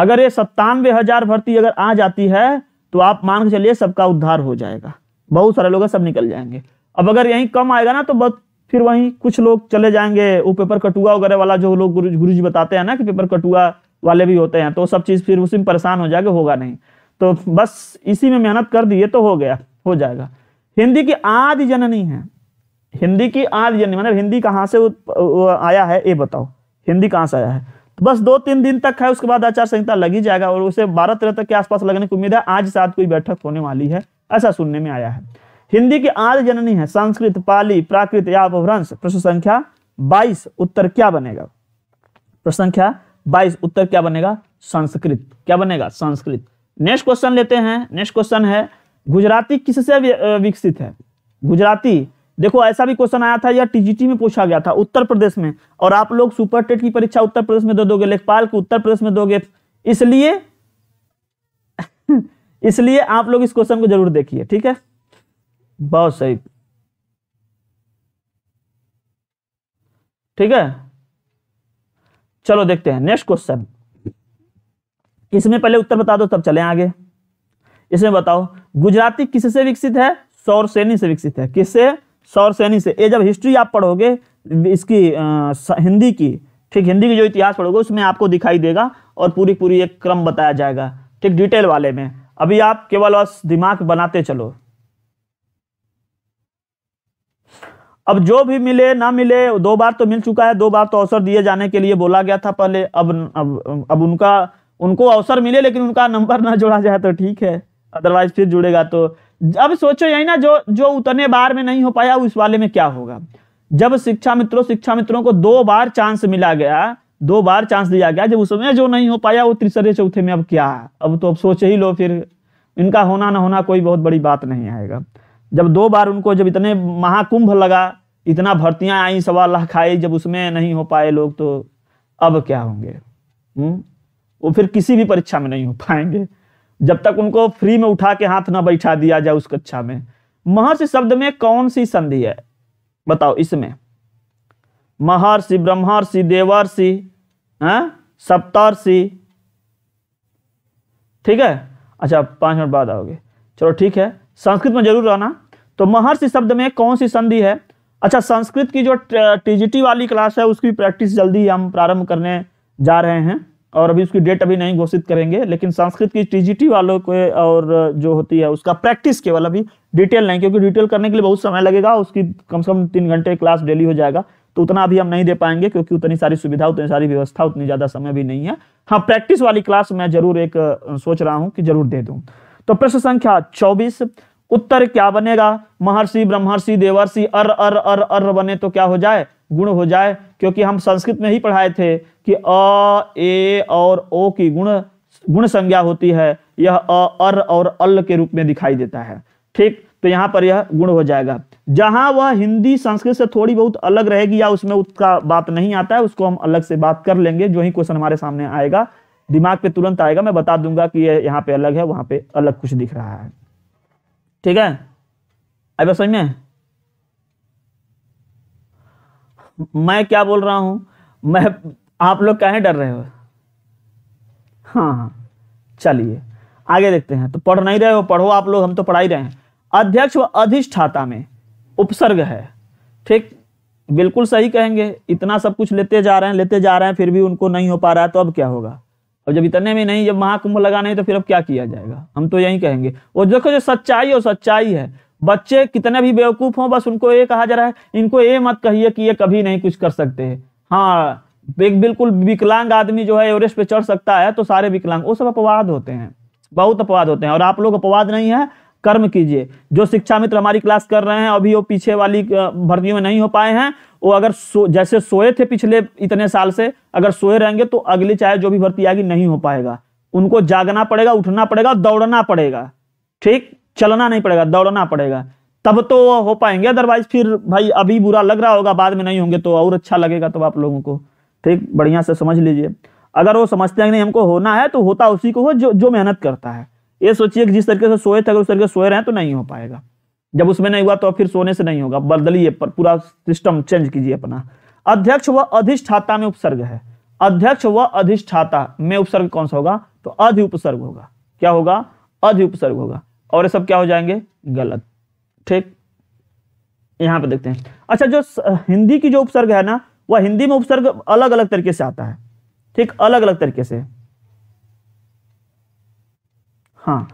अगर ये सत्तानवे हजार भर्ती अगर आ जाती है तो आप मान के चलिए सबका उद्धार हो जाएगा बहुत सारे लोग सब निकल जाएंगे अब अगर यही कम आएगा ना तो बस फिर वहीं कुछ लोग चले जाएंगे वो पेपर कटुआ वगैरह वाला जो लोग गुरु गुरु जी बताते हैं ना कि पेपर कटुआ वाले भी होते हैं तो सब चीज़ फिर उसी में परेशान हो जाएगा होगा नहीं तो बस इसी में मेहनत कर दिए तो हो गया हो जाएगा हिंदी की आदि जननी है हिंदी की आदि जननी मतलब हिंदी कहाँ से आया है ये बताओ हिंदी कहाँ से आया है तो बस दो तीन दिन तक है उसके बाद आचार संहिता लग ही जाएगा और उसे बारह तेरह तक के आसपास लगने की उम्मीद है आज साथ कोई बैठक होने वाली है ऐसा सुनने में आया है हिंदी की आदि जननी है संस्कृत पाली प्राकृत या अपभ्रंश प्रश्न संख्या बाईस उत्तर क्या बनेगा प्रश्न संख्या बाईस उत्तर क्या बनेगा संस्कृत क्या बनेगा संस्कृत नेक्स्ट क्वेश्चन लेते हैं नेक्स्ट क्वेश्चन है गुजराती किससे विकसित है गुजराती देखो ऐसा भी क्वेश्चन आया था या टीजीटी में पूछा गया था उत्तर प्रदेश में और आप लोग सुपर टेट की परीक्षा उत्तर प्रदेश में दो दोगे लेखपाल को उत्तर प्रदेश में दोगे इसलिए <laughs> इसलिए आप लोग इस क्वेश्चन को जरूर देखिए ठीक है बहुत सही ठीक है चलो देखते हैं नेक्स्ट क्वेश्चन इसमें पहले उत्तर बता दो तब चले आगे इसमें बताओ गुजराती किससे विकसित है सौर सैनी से विकसित है किससे सौर सैनी से ये जब हिस्ट्री आप पढ़ोगे इसकी आ, हिंदी की ठीक हिंदी की जो इतिहास पढ़ोगे उसमें आपको दिखाई देगा और पूरी पूरी एक क्रम बताया जाएगा ठीक डिटेल वाले में अभी आप केवल बस दिमाग बनाते चलो अब जो भी मिले ना मिले दो बार तो मिल चुका है दो बार तो अवसर दिए जाने के लिए बोला गया था पहले अब अब अब उनका उनको अवसर मिले लेकिन उनका नंबर ना जोड़ा जाए तो ठीक है अदरवाइज फिर जुड़ेगा तो अब सोचो यही ना जो जो उतने बार में नहीं हो पाया उस वाले में क्या होगा जब शिक्षा मित्रों शिक्षा मित्रों को दो बार चांस मिला गया दो बार चांस दिया गया जब उसमें जो नहीं हो पाया वो तीसरे चौथे में अब क्या है अब तो अब सोच ही लो फिर इनका होना ना होना कोई बहुत बड़ी बात नहीं आएगा जब दो बार उनको जब इतने महाकुंभ लगा इतना भर्तियां आई सवा लाख खाई जब उसमें नहीं हो पाए लोग तो अब क्या होंगे हुँ? हम्म? वो फिर किसी भी परीक्षा में नहीं हो पाएंगे जब तक उनको फ्री में उठा के हाथ ना बैठा दिया जाए उस कक्षा में महर्षि शब्द में कौन सी संधि है बताओ इसमें महर्षि ब्रह्मर्षि देवर्षि हाँ? सप्तर्षि ठीक है अच्छा पाँच मिनट बाद आओगे चलो ठीक है संस्कृत में जरूर रहना तो महर्षि शब्द में कौन सी संधि है अच्छा संस्कृत की जो टीजीटी वाली क्लास है उसकी प्रैक्टिस जल्दी हम प्रारंभ करने जा रहे हैं और अभी उसकी डेट अभी नहीं घोषित करेंगे लेकिन संस्कृत की टीजीटी वालों को और जो होती है उसका प्रैक्टिस केवल अभी डिटेल नहीं क्योंकि डिटेल करने के लिए बहुत समय लगेगा उसकी कम से कम तीन घंटे क्लास डेली हो जाएगा तो उतना अभी हम नहीं दे पाएंगे क्योंकि उतनी सारी सुविधा उतनी सारी व्यवस्था उतनी ज़्यादा समय भी नहीं है हाँ प्रैक्टिस वाली क्लास मैं जरूर एक सोच रहा हूँ कि जरूर दे दूँ तो प्रश्न संख्या चौबीस उत्तर क्या बनेगा महर्षि ब्रह्मर्षि देवर्षि अर अर अर अर बने तो क्या हो जाए गुण हो जाए क्योंकि हम संस्कृत में ही पढ़ाए थे कि अ ए और ओ की गुण गुण संज्ञा होती है यह अ अर और अल के रूप में दिखाई देता है ठीक तो यहाँ पर यह गुण हो जाएगा जहां वह हिंदी संस्कृत से थोड़ी बहुत अलग रहेगी या उसमें उसका बात नहीं आता है उसको हम अलग से बात कर लेंगे जो ही क्वेश्चन हमारे सामने आएगा दिमाग पे तुरंत आएगा मैं बता दूंगा कि यह यहाँ पे अलग है वहां पे अलग कुछ दिख रहा है ठीक है आई बात समझ में मैं क्या बोल रहा हूँ मैं आप लोग कहें डर रहे हो हाँ हाँ चलिए आगे देखते हैं तो पढ़ नहीं रहे हो पढ़ो आप लोग हम तो पढ़ा ही रहे हैं अध्यक्ष व अधिष्ठाता में उपसर्ग है ठीक बिल्कुल सही कहेंगे इतना सब कुछ लेते जा रहे हैं लेते जा रहे हैं फिर भी उनको नहीं हो पा रहा है तो अब क्या होगा अब जब इतने में नहीं जब महाकुंभ लगा नहीं तो फिर अब क्या किया जाएगा हम तो यही कहेंगे और देखो जो सच्चाई और सच्चाई है बच्चे कितने भी बेवकूफ़ हों बस उनको ये कहा जा रहा है इनको ये मत कहिए कि ये कभी नहीं कुछ कर सकते हैं हाँ एक बिल्कुल विकलांग आदमी जो है एवरेस्ट पे चढ़ सकता है तो सारे विकलांग वो सब अपवाद होते हैं बहुत अपवाद होते हैं और आप लोग अपवाद नहीं है कर्म कीजिए जो शिक्षा मित्र हमारी क्लास कर रहे हैं अभी वो पीछे वाली भर्तियों में नहीं हो पाए हैं वो अगर सो जैसे सोए थे पिछले इतने साल से अगर सोए रहेंगे तो अगली चाहे जो भी भर्ती आएगी नहीं हो पाएगा उनको जागना पड़ेगा उठना पड़ेगा दौड़ना पड़ेगा ठीक चलना नहीं पड़ेगा दौड़ना पड़ेगा तब तो हो पाएंगे अदरवाइज फिर भाई अभी बुरा लग रहा होगा बाद में नहीं होंगे तो और अच्छा लगेगा तो आप लोगों को ठीक बढ़िया से समझ लीजिए अगर वो समझते हैं नहीं हमको होना है तो होता उसी को हो जो जो मेहनत करता है ये सोचिए कि जिस तरीके से सोए थे अगर उस तरीके से सोए रहे हैं तो नहीं हो पाएगा जब उसमें नहीं हुआ तो फिर सोने से नहीं होगा बदलिए पर पूरा सिस्टम चेंज कीजिए अपना अध्यक्ष व अधिष्ठाता में उपसर्ग है अध्यक्ष व अधिष्ठाता में उपसर्ग कौन सा होगा तो अधि उपसर्ग होगा क्या होगा अधि उपसर्ग होगा और ये सब क्या हो जाएंगे गलत ठीक यहां पे देखते हैं अच्छा जो हिंदी की जो उपसर्ग है ना वह हिंदी में उपसर्ग अलग अलग तरीके से आता है ठीक अलग अलग तरीके से हाँ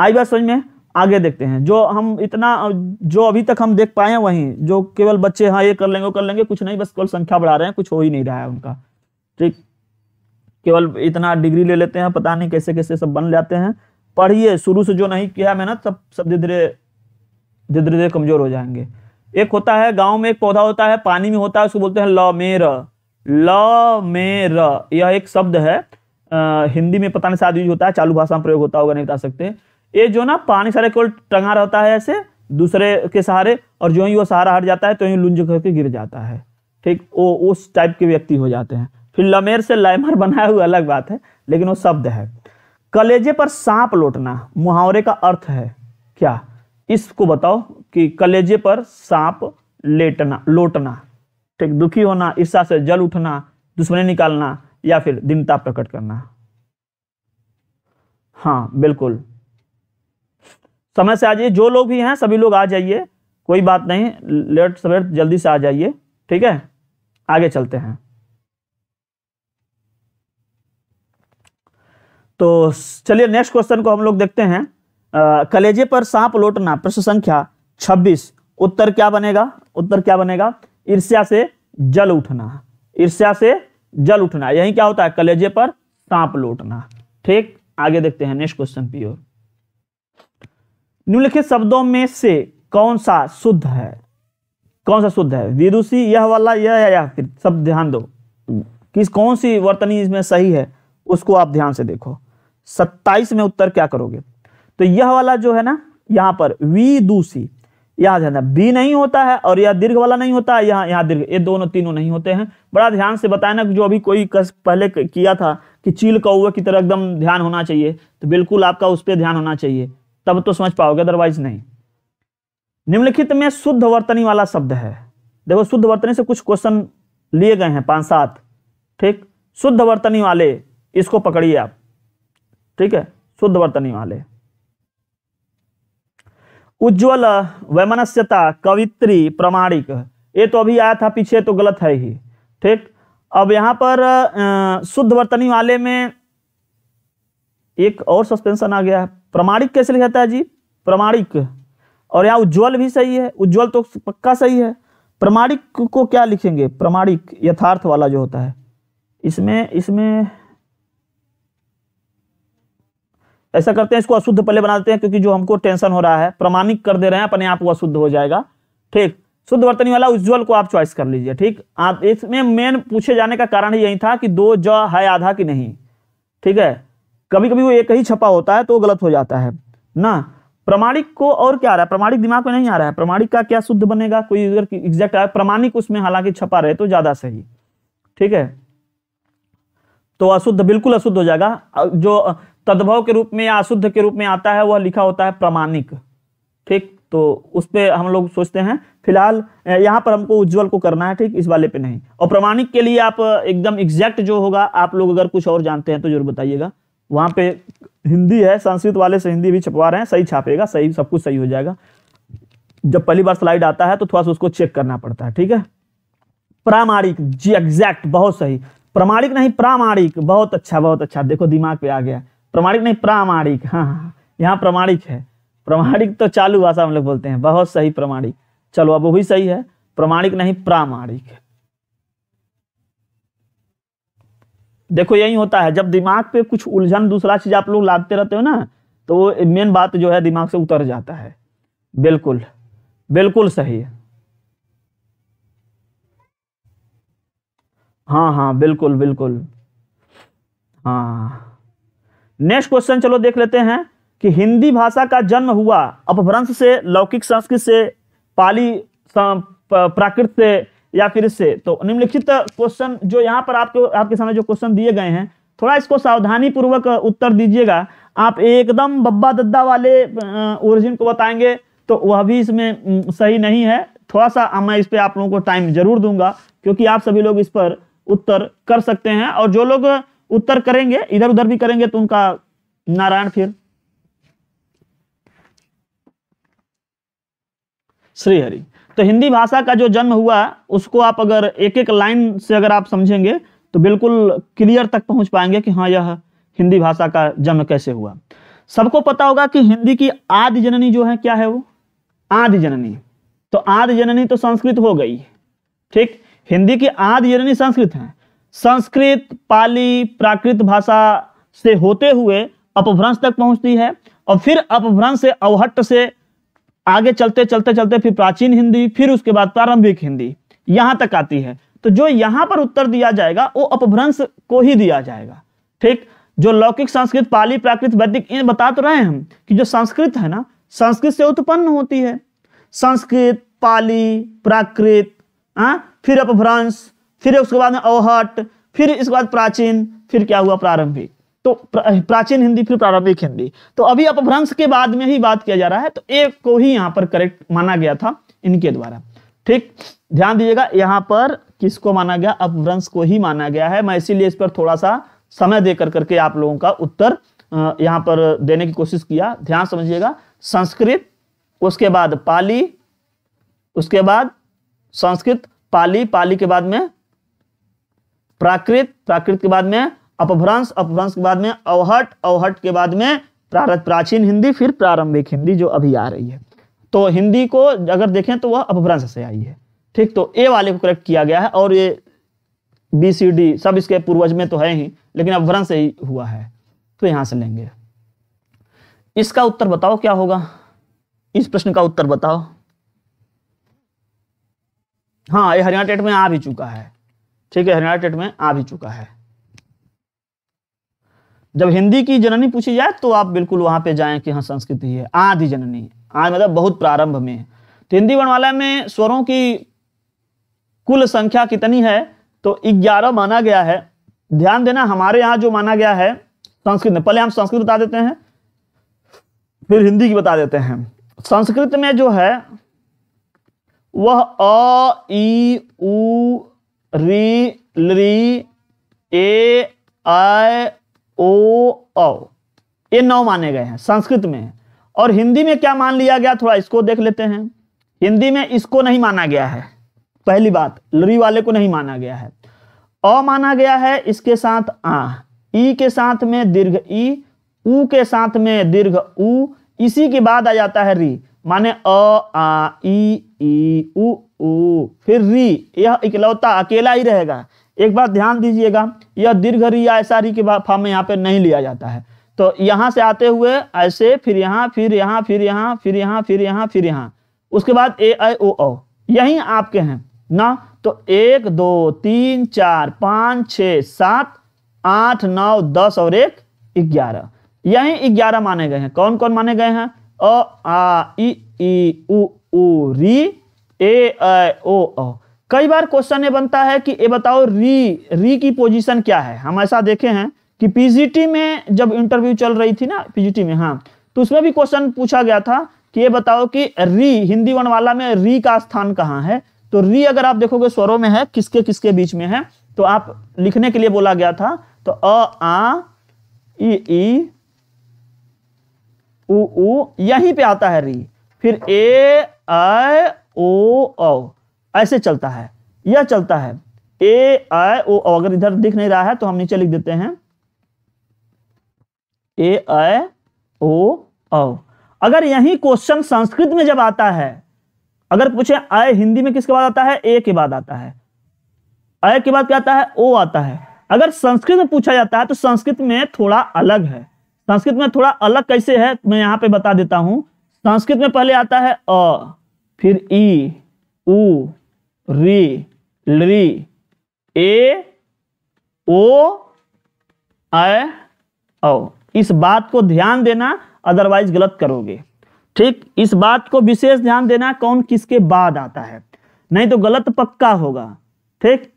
आई बात समझ में आगे देखते हैं जो हम इतना जो अभी तक हम देख पाए हैं वहीं जो केवल बच्चे हाँ ये कर लेंगे वो कर लेंगे कुछ नहीं बस केवल संख्या बढ़ा रहे हैं कुछ हो ही नहीं रहा है उनका ठीक केवल इतना डिग्री ले लेते हैं पता नहीं कैसे कैसे सब बन जाते हैं पढ़िए शुरू से जो नहीं किया मेहनत सब सब धीरे धीरे धीरे धीरे कमजोर हो जाएंगे एक होता है गांव में एक पौधा होता है पानी में होता है उसको बोलते हैं ल मेर यह एक शब्द है आ, हिंदी में पता नहीं शायद यूज होता है चालू भाषा में प्रयोग होता होगा नहीं बता सकते ये जो ना पानी सारे केवल टंगा रहता है ऐसे दूसरे के सहारे और जो ही वो सहारा हट जाता है तो ही लुंज करके गिर जाता है ठीक वो उस टाइप के व्यक्ति हो जाते हैं फिर लमेर से लाइमर <laughs> बनाया हुआ अलग बात है लेकिन वो शब्द है कलेजे पर सांप लौटना मुहावरे का अर्थ है क्या इसको बताओ कि कलेजे पर सांप लेटना लौटना ठीक दुखी होना ईर्षा से जल उठना दुश्मनी निकालना या फिर दिनता प्रकट करना हाँ बिल्कुल समय से आ जाइए जो लोग भी हैं सभी लोग आ जाइए कोई बात नहीं लेट सवेर जल्दी से आ जाइए ठीक है आगे चलते हैं तो चलिए नेक्स्ट क्वेश्चन को हम लोग देखते हैं आ, कलेजे पर सांप लौटना प्रश्न संख्या 26 उत्तर क्या बनेगा उत्तर क्या बनेगा ईर्ष्या से जल उठना ईर्ष्या से जल उठना यही क्या होता है कलेजे पर सांप लोटना ठीक आगे देखते हैं नेक्स्ट क्वेश्चन पी ओर निम्नलिखित शब्दों में से कौन सा शुद्ध है कौन सा शुद्ध है विदुषी यह वाला यह या या फिर सब ध्यान दो किस कौन सी वर्तनी इसमें सही है उसको आप ध्यान से देखो सत्ताईस में उत्तर क्या करोगे तो यह वाला जो है ना यहाँ पर विदुषी यहाँ ध्यान बी नहीं होता है और यह दीर्घ वाला नहीं होता है यहाँ यहाँ दीर्घ ये दोनों तीनों नहीं होते हैं बड़ा ध्यान से बताया ना जो अभी कोई कस पहले किया था कि चील कौ की तरह एकदम ध्यान होना चाहिए तो बिल्कुल आपका उस पर ध्यान होना चाहिए तब तो समझ पाओगे अदरवाइज नहीं निम्नलिखित में शुद्ध वर्तनी वाला शब्द है देखो शुद्ध वर्तनी से कुछ क्वेश्चन लिए गए हैं पांच सात ठीक शुद्ध वर्तनी वाले इसको पकड़िए आप ठीक है शुद्ध वर्तनी वाले उज्ज्वल वैमनस्यता कवित्री प्रमाणिक ये तो अभी आया था पीछे तो गलत है ही ठीक अब यहां पर शुद्ध वर्तनी वाले में एक और सस्पेंशन आ गया है प्रमाणिक कैसे लिखा जाता है जी प्रमाणिक और यहाँ उज्ज्वल भी सही है उज्ज्वल तो पक्का सही है प्रमाणिक को क्या लिखेंगे प्रमाणिक यथार्थ वाला जो होता है इसमें इसमें ऐसा करते हैं इसको अशुद्ध पहले बना देते हैं क्योंकि जो हमको टेंशन हो रहा है प्रमाणिक कर दे रहे हैं अपने आप वो अशुद्ध हो जाएगा ठीक शुद्ध वर्तनी वाला उज्ज्वल को आप चॉइस कर लीजिए ठीक आप इसमें मेन पूछे जाने का कारण यही था कि दो ज है आधा कि नहीं ठीक है कभी कभी वो एक ही छपा होता है तो गलत हो जाता है ना प्रमाणिक को और क्या आ रहा है प्रमाणिक दिमाग में नहीं आ रहा है प्रमाणिक का क्या शुद्ध बनेगा कोई अगर एग्जैक्ट आया प्रमाणिक उसमें हालांकि छपा रहे तो ज्यादा सही ठीक है तो अशुद्ध बिल्कुल अशुद्ध हो जाएगा जो तद्भव के रूप में या अशुद्ध के रूप में आता है वह लिखा होता है प्रमाणिक ठीक तो उस पर हम लोग सोचते हैं फिलहाल यहाँ पर हमको उज्जवल को करना है ठीक इस वाले पे नहीं और प्रमाणिक के लिए आप एकदम एग्जैक्ट जो होगा आप लोग अगर कुछ और जानते हैं तो जरूर बताइएगा वहाँ पे हिंदी है संस्कृत वाले से हिंदी भी छपवा रहे हैं सही छापेगा सही सब कुछ सही हो जाएगा जब पहली बार स्लाइड आता है तो थोड़ा सा उसको चेक करना पड़ता है ठीक है प्रामाणिक जी एग्जैक्ट बहुत सही प्रमाणिक नहीं प्रामाणिक बहुत अच्छा बहुत अच्छा देखो दिमाग पे आ गया प्रमाणिक नहीं प्रामाणिक हाँ, हाँ, हाँ। यहाँ प्रमाणिक है प्रमाणिक तो चालू भाषा हम लोग बोलते हैं बहुत सही प्रमाणिक चलो अब वो भी सही है प्रमाणिक नहीं प्रामाणिक देखो यही होता है जब दिमाग पे कुछ उलझन दूसरा चीज़ आप लोग लादते रहते हो ना तो वो मेन बात जो है दिमाग से उतर जाता है बिल्कुल बिल्कुल सही है हाँ हाँ बिल्कुल बिल्कुल हाँ नेक्स्ट क्वेश्चन चलो देख लेते हैं कि हिंदी भाषा का जन्म हुआ अपभ्रंश से लौकिक संस्कृत से पाली प्राकृत से या फिर से तो निम्नलिखित क्वेश्चन जो यहाँ पर आपके आपके सामने जो क्वेश्चन दिए गए हैं थोड़ा इसको सावधानी पूर्वक उत्तर दीजिएगा आप एकदम बब्बा दद्दा वाले ओरिजिन को बताएंगे तो वह भी इसमें सही नहीं है थोड़ा सा मैं इस पर आप लोगों को टाइम जरूर दूंगा क्योंकि आप सभी लोग इस पर उत्तर कर सकते हैं और जो लोग उत्तर करेंगे इधर उधर भी करेंगे तो उनका नारायण फिर श्री हरि तो हिंदी भाषा का जो जन्म हुआ उसको आप अगर एक एक लाइन से अगर आप समझेंगे तो बिल्कुल क्लियर तक पहुंच पाएंगे कि हाँ यह हिंदी भाषा का जन्म कैसे हुआ सबको पता होगा कि हिंदी की आदि जननी जो है क्या है वो आदि जननी तो आदि जननी तो संस्कृत हो गई ठीक हिंदी की आदि जननी संस्कृत है संस्कृत पाली प्राकृत भाषा से होते हुए अपभ्रंश तक पहुंचती है और फिर अपभ्रंश से अवहट्ट से आगे चलते चलते चलते फिर प्राचीन हिंदी फिर उसके बाद प्रारंभिक हिंदी यहां तक आती है तो जो यहां पर उत्तर दिया जाएगा वो अपभ्रंश को ही दिया जाएगा ठीक जो लौकिक संस्कृत पाली प्राकृत वैदिक इन बता तो रहे हैं हम कि जो संस्कृत है ना संस्कृत से उत्पन्न होती है संस्कृत पाली प्राकृत आ? फिर अपभ्रंश फिर उसके बाद में अवहट फिर इसके बाद प्राचीन फिर क्या हुआ प्रारंभिक तो प्राचीन हिंदी फिर प्रारंभिक हिंदी तो अभी अपभ्रंश के बाद में ही बात किया जा रहा है तो एक को ही यहां पर करेक्ट माना गया था इनके द्वारा ठीक ध्यान दीजिएगा यहां पर किसको माना गया अपभ्रंश को ही माना गया है मैं इसीलिए इस पर थोड़ा सा समय देकर करके आप लोगों का उत्तर यहां पर देने की कोशिश किया ध्यान समझिएगा संस्कृत उसके बाद पाली उसके बाद संस्कृत पाली पाली के बाद में प्राकृत प्राकृत के बाद में अपभ्रंश अपभ्रंश के बाद में अवहट अवहट के बाद में प्रारत प्राचीन हिंदी फिर प्रारंभिक हिंदी जो अभी आ रही है तो हिंदी को अगर देखें तो वह अपभ्रंश से आई है ठीक तो ए वाले को करेक्ट किया गया है और ये बी सी डी सब इसके पूर्वज में तो है ही लेकिन अपभ्रंश ही हुआ है तो यहां से लेंगे इसका उत्तर बताओ क्या होगा इस प्रश्न का उत्तर बताओ हाँ ये हरियाणा टेट में आ भी चुका है ठीक है हरियाणा टेट में आ भी चुका है जब हिंदी की जननी पूछी जाए तो आप बिल्कुल वहां पे जाएं कि हाँ संस्कृत ही है आदि जननी आदि मतलब बहुत प्रारंभ में है तो हिंदी वर्णमाला में स्वरों की कुल संख्या कितनी है तो ग्यारह माना गया है ध्यान देना हमारे यहाँ जो माना गया है संस्कृत में पहले हम संस्कृत बता देते हैं फिर हिंदी की बता देते हैं संस्कृत में जो है वह अ ई उ री ली ए आय ओ औ ये नौ माने गए हैं संस्कृत में और हिंदी में क्या मान लिया गया थोड़ा इसको देख लेते हैं हिंदी में इसको नहीं माना गया है पहली बात लरी वाले को नहीं माना गया है अ माना गया है इसके साथ आ ई के साथ में दीर्घ ई उ के साथ में दीर्घ ऊ इसी के बाद आ जाता है री माने अ आ ई ई उ फिर री यह इकलौता अकेला ही रहेगा एक बात ध्यान दीजिएगा यह दीर्घ री या ऐसा री के फॉर्म में यहाँ पे नहीं लिया जाता है तो यहाँ से आते हुए ऐसे फिर यहाँ फिर यहाँ फिर यहाँ फिर यहाँ फिर यहाँ फिर यहाँ उसके बाद ए आई ओ ओ यही आपके हैं ना तो एक दो तीन चार पाँच छ सात आठ नौ दस और एक ग्यारह यही ग्यारह माने गए हैं कौन कौन माने गए हैं अ आ ई ई उ री ए ओ ओ कई बार क्वेश्चन ये बनता है कि ये बताओ री री की पोजीशन क्या है हम ऐसा देखे हैं कि पीजीटी में जब इंटरव्यू चल रही थी ना पीजीटी में हाँ तो उसमें भी क्वेश्चन पूछा गया था कि ये बताओ कि री हिंदी वनवाला में री का स्थान कहाँ है तो री अगर आप देखोगे स्वरों में है किसके किसके बीच में है तो आप लिखने के लिए बोला गया था तो अ आ ई उ यहीं पे आता है री फिर ए आ, ओ ओ ऐसे चलता है यह चलता है ए आई ओ अगर इधर दिख नहीं रहा है तो हम नीचे लिख देते हैं ए आई ओ औ अगर यही क्वेश्चन संस्कृत में जब आता है अगर पूछे आय हिंदी में किसके बाद आता है ए के बाद आता है आय के बाद क्या आता है ओ आता है अगर संस्कृत में पूछा जाता है तो संस्कृत में थोड़ा अलग है संस्कृत में थोड़ा अलग कैसे है मैं यहां पे बता देता हूं संस्कृत में पहले आता है अ फिर ई उ री ली ए ओ ए ओ इस बात को ध्यान देना अदरवाइज गलत करोगे ठीक इस बात को विशेष ध्यान देना कौन किसके बाद आता है नहीं तो गलत पक्का होगा ठीक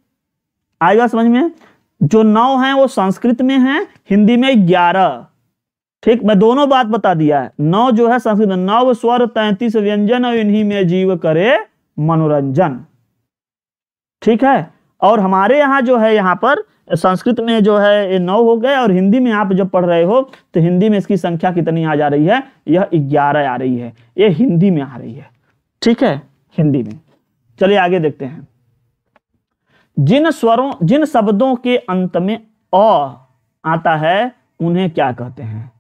आएगा समझ में जो नौ है वो संस्कृत में है हिंदी में ग्यारह ठीक मैं दोनों बात बता दिया है नौ जो है संस्कृत नौ स्वर तैतीस व्यंजन और इन्हीं में जीव करे मनोरंजन ठीक है और हमारे यहाँ जो है यहाँ पर संस्कृत में जो है ये नौ हो गए और हिंदी में आप जब पढ़ रहे हो तो हिंदी में इसकी संख्या कितनी आ जा रही है यह ग्यारह आ रही है ये हिंदी में आ रही है ठीक है हिंदी में चलिए आगे देखते हैं जिन स्वरों जिन शब्दों के अंत में अ आता है उन्हें क्या कहते हैं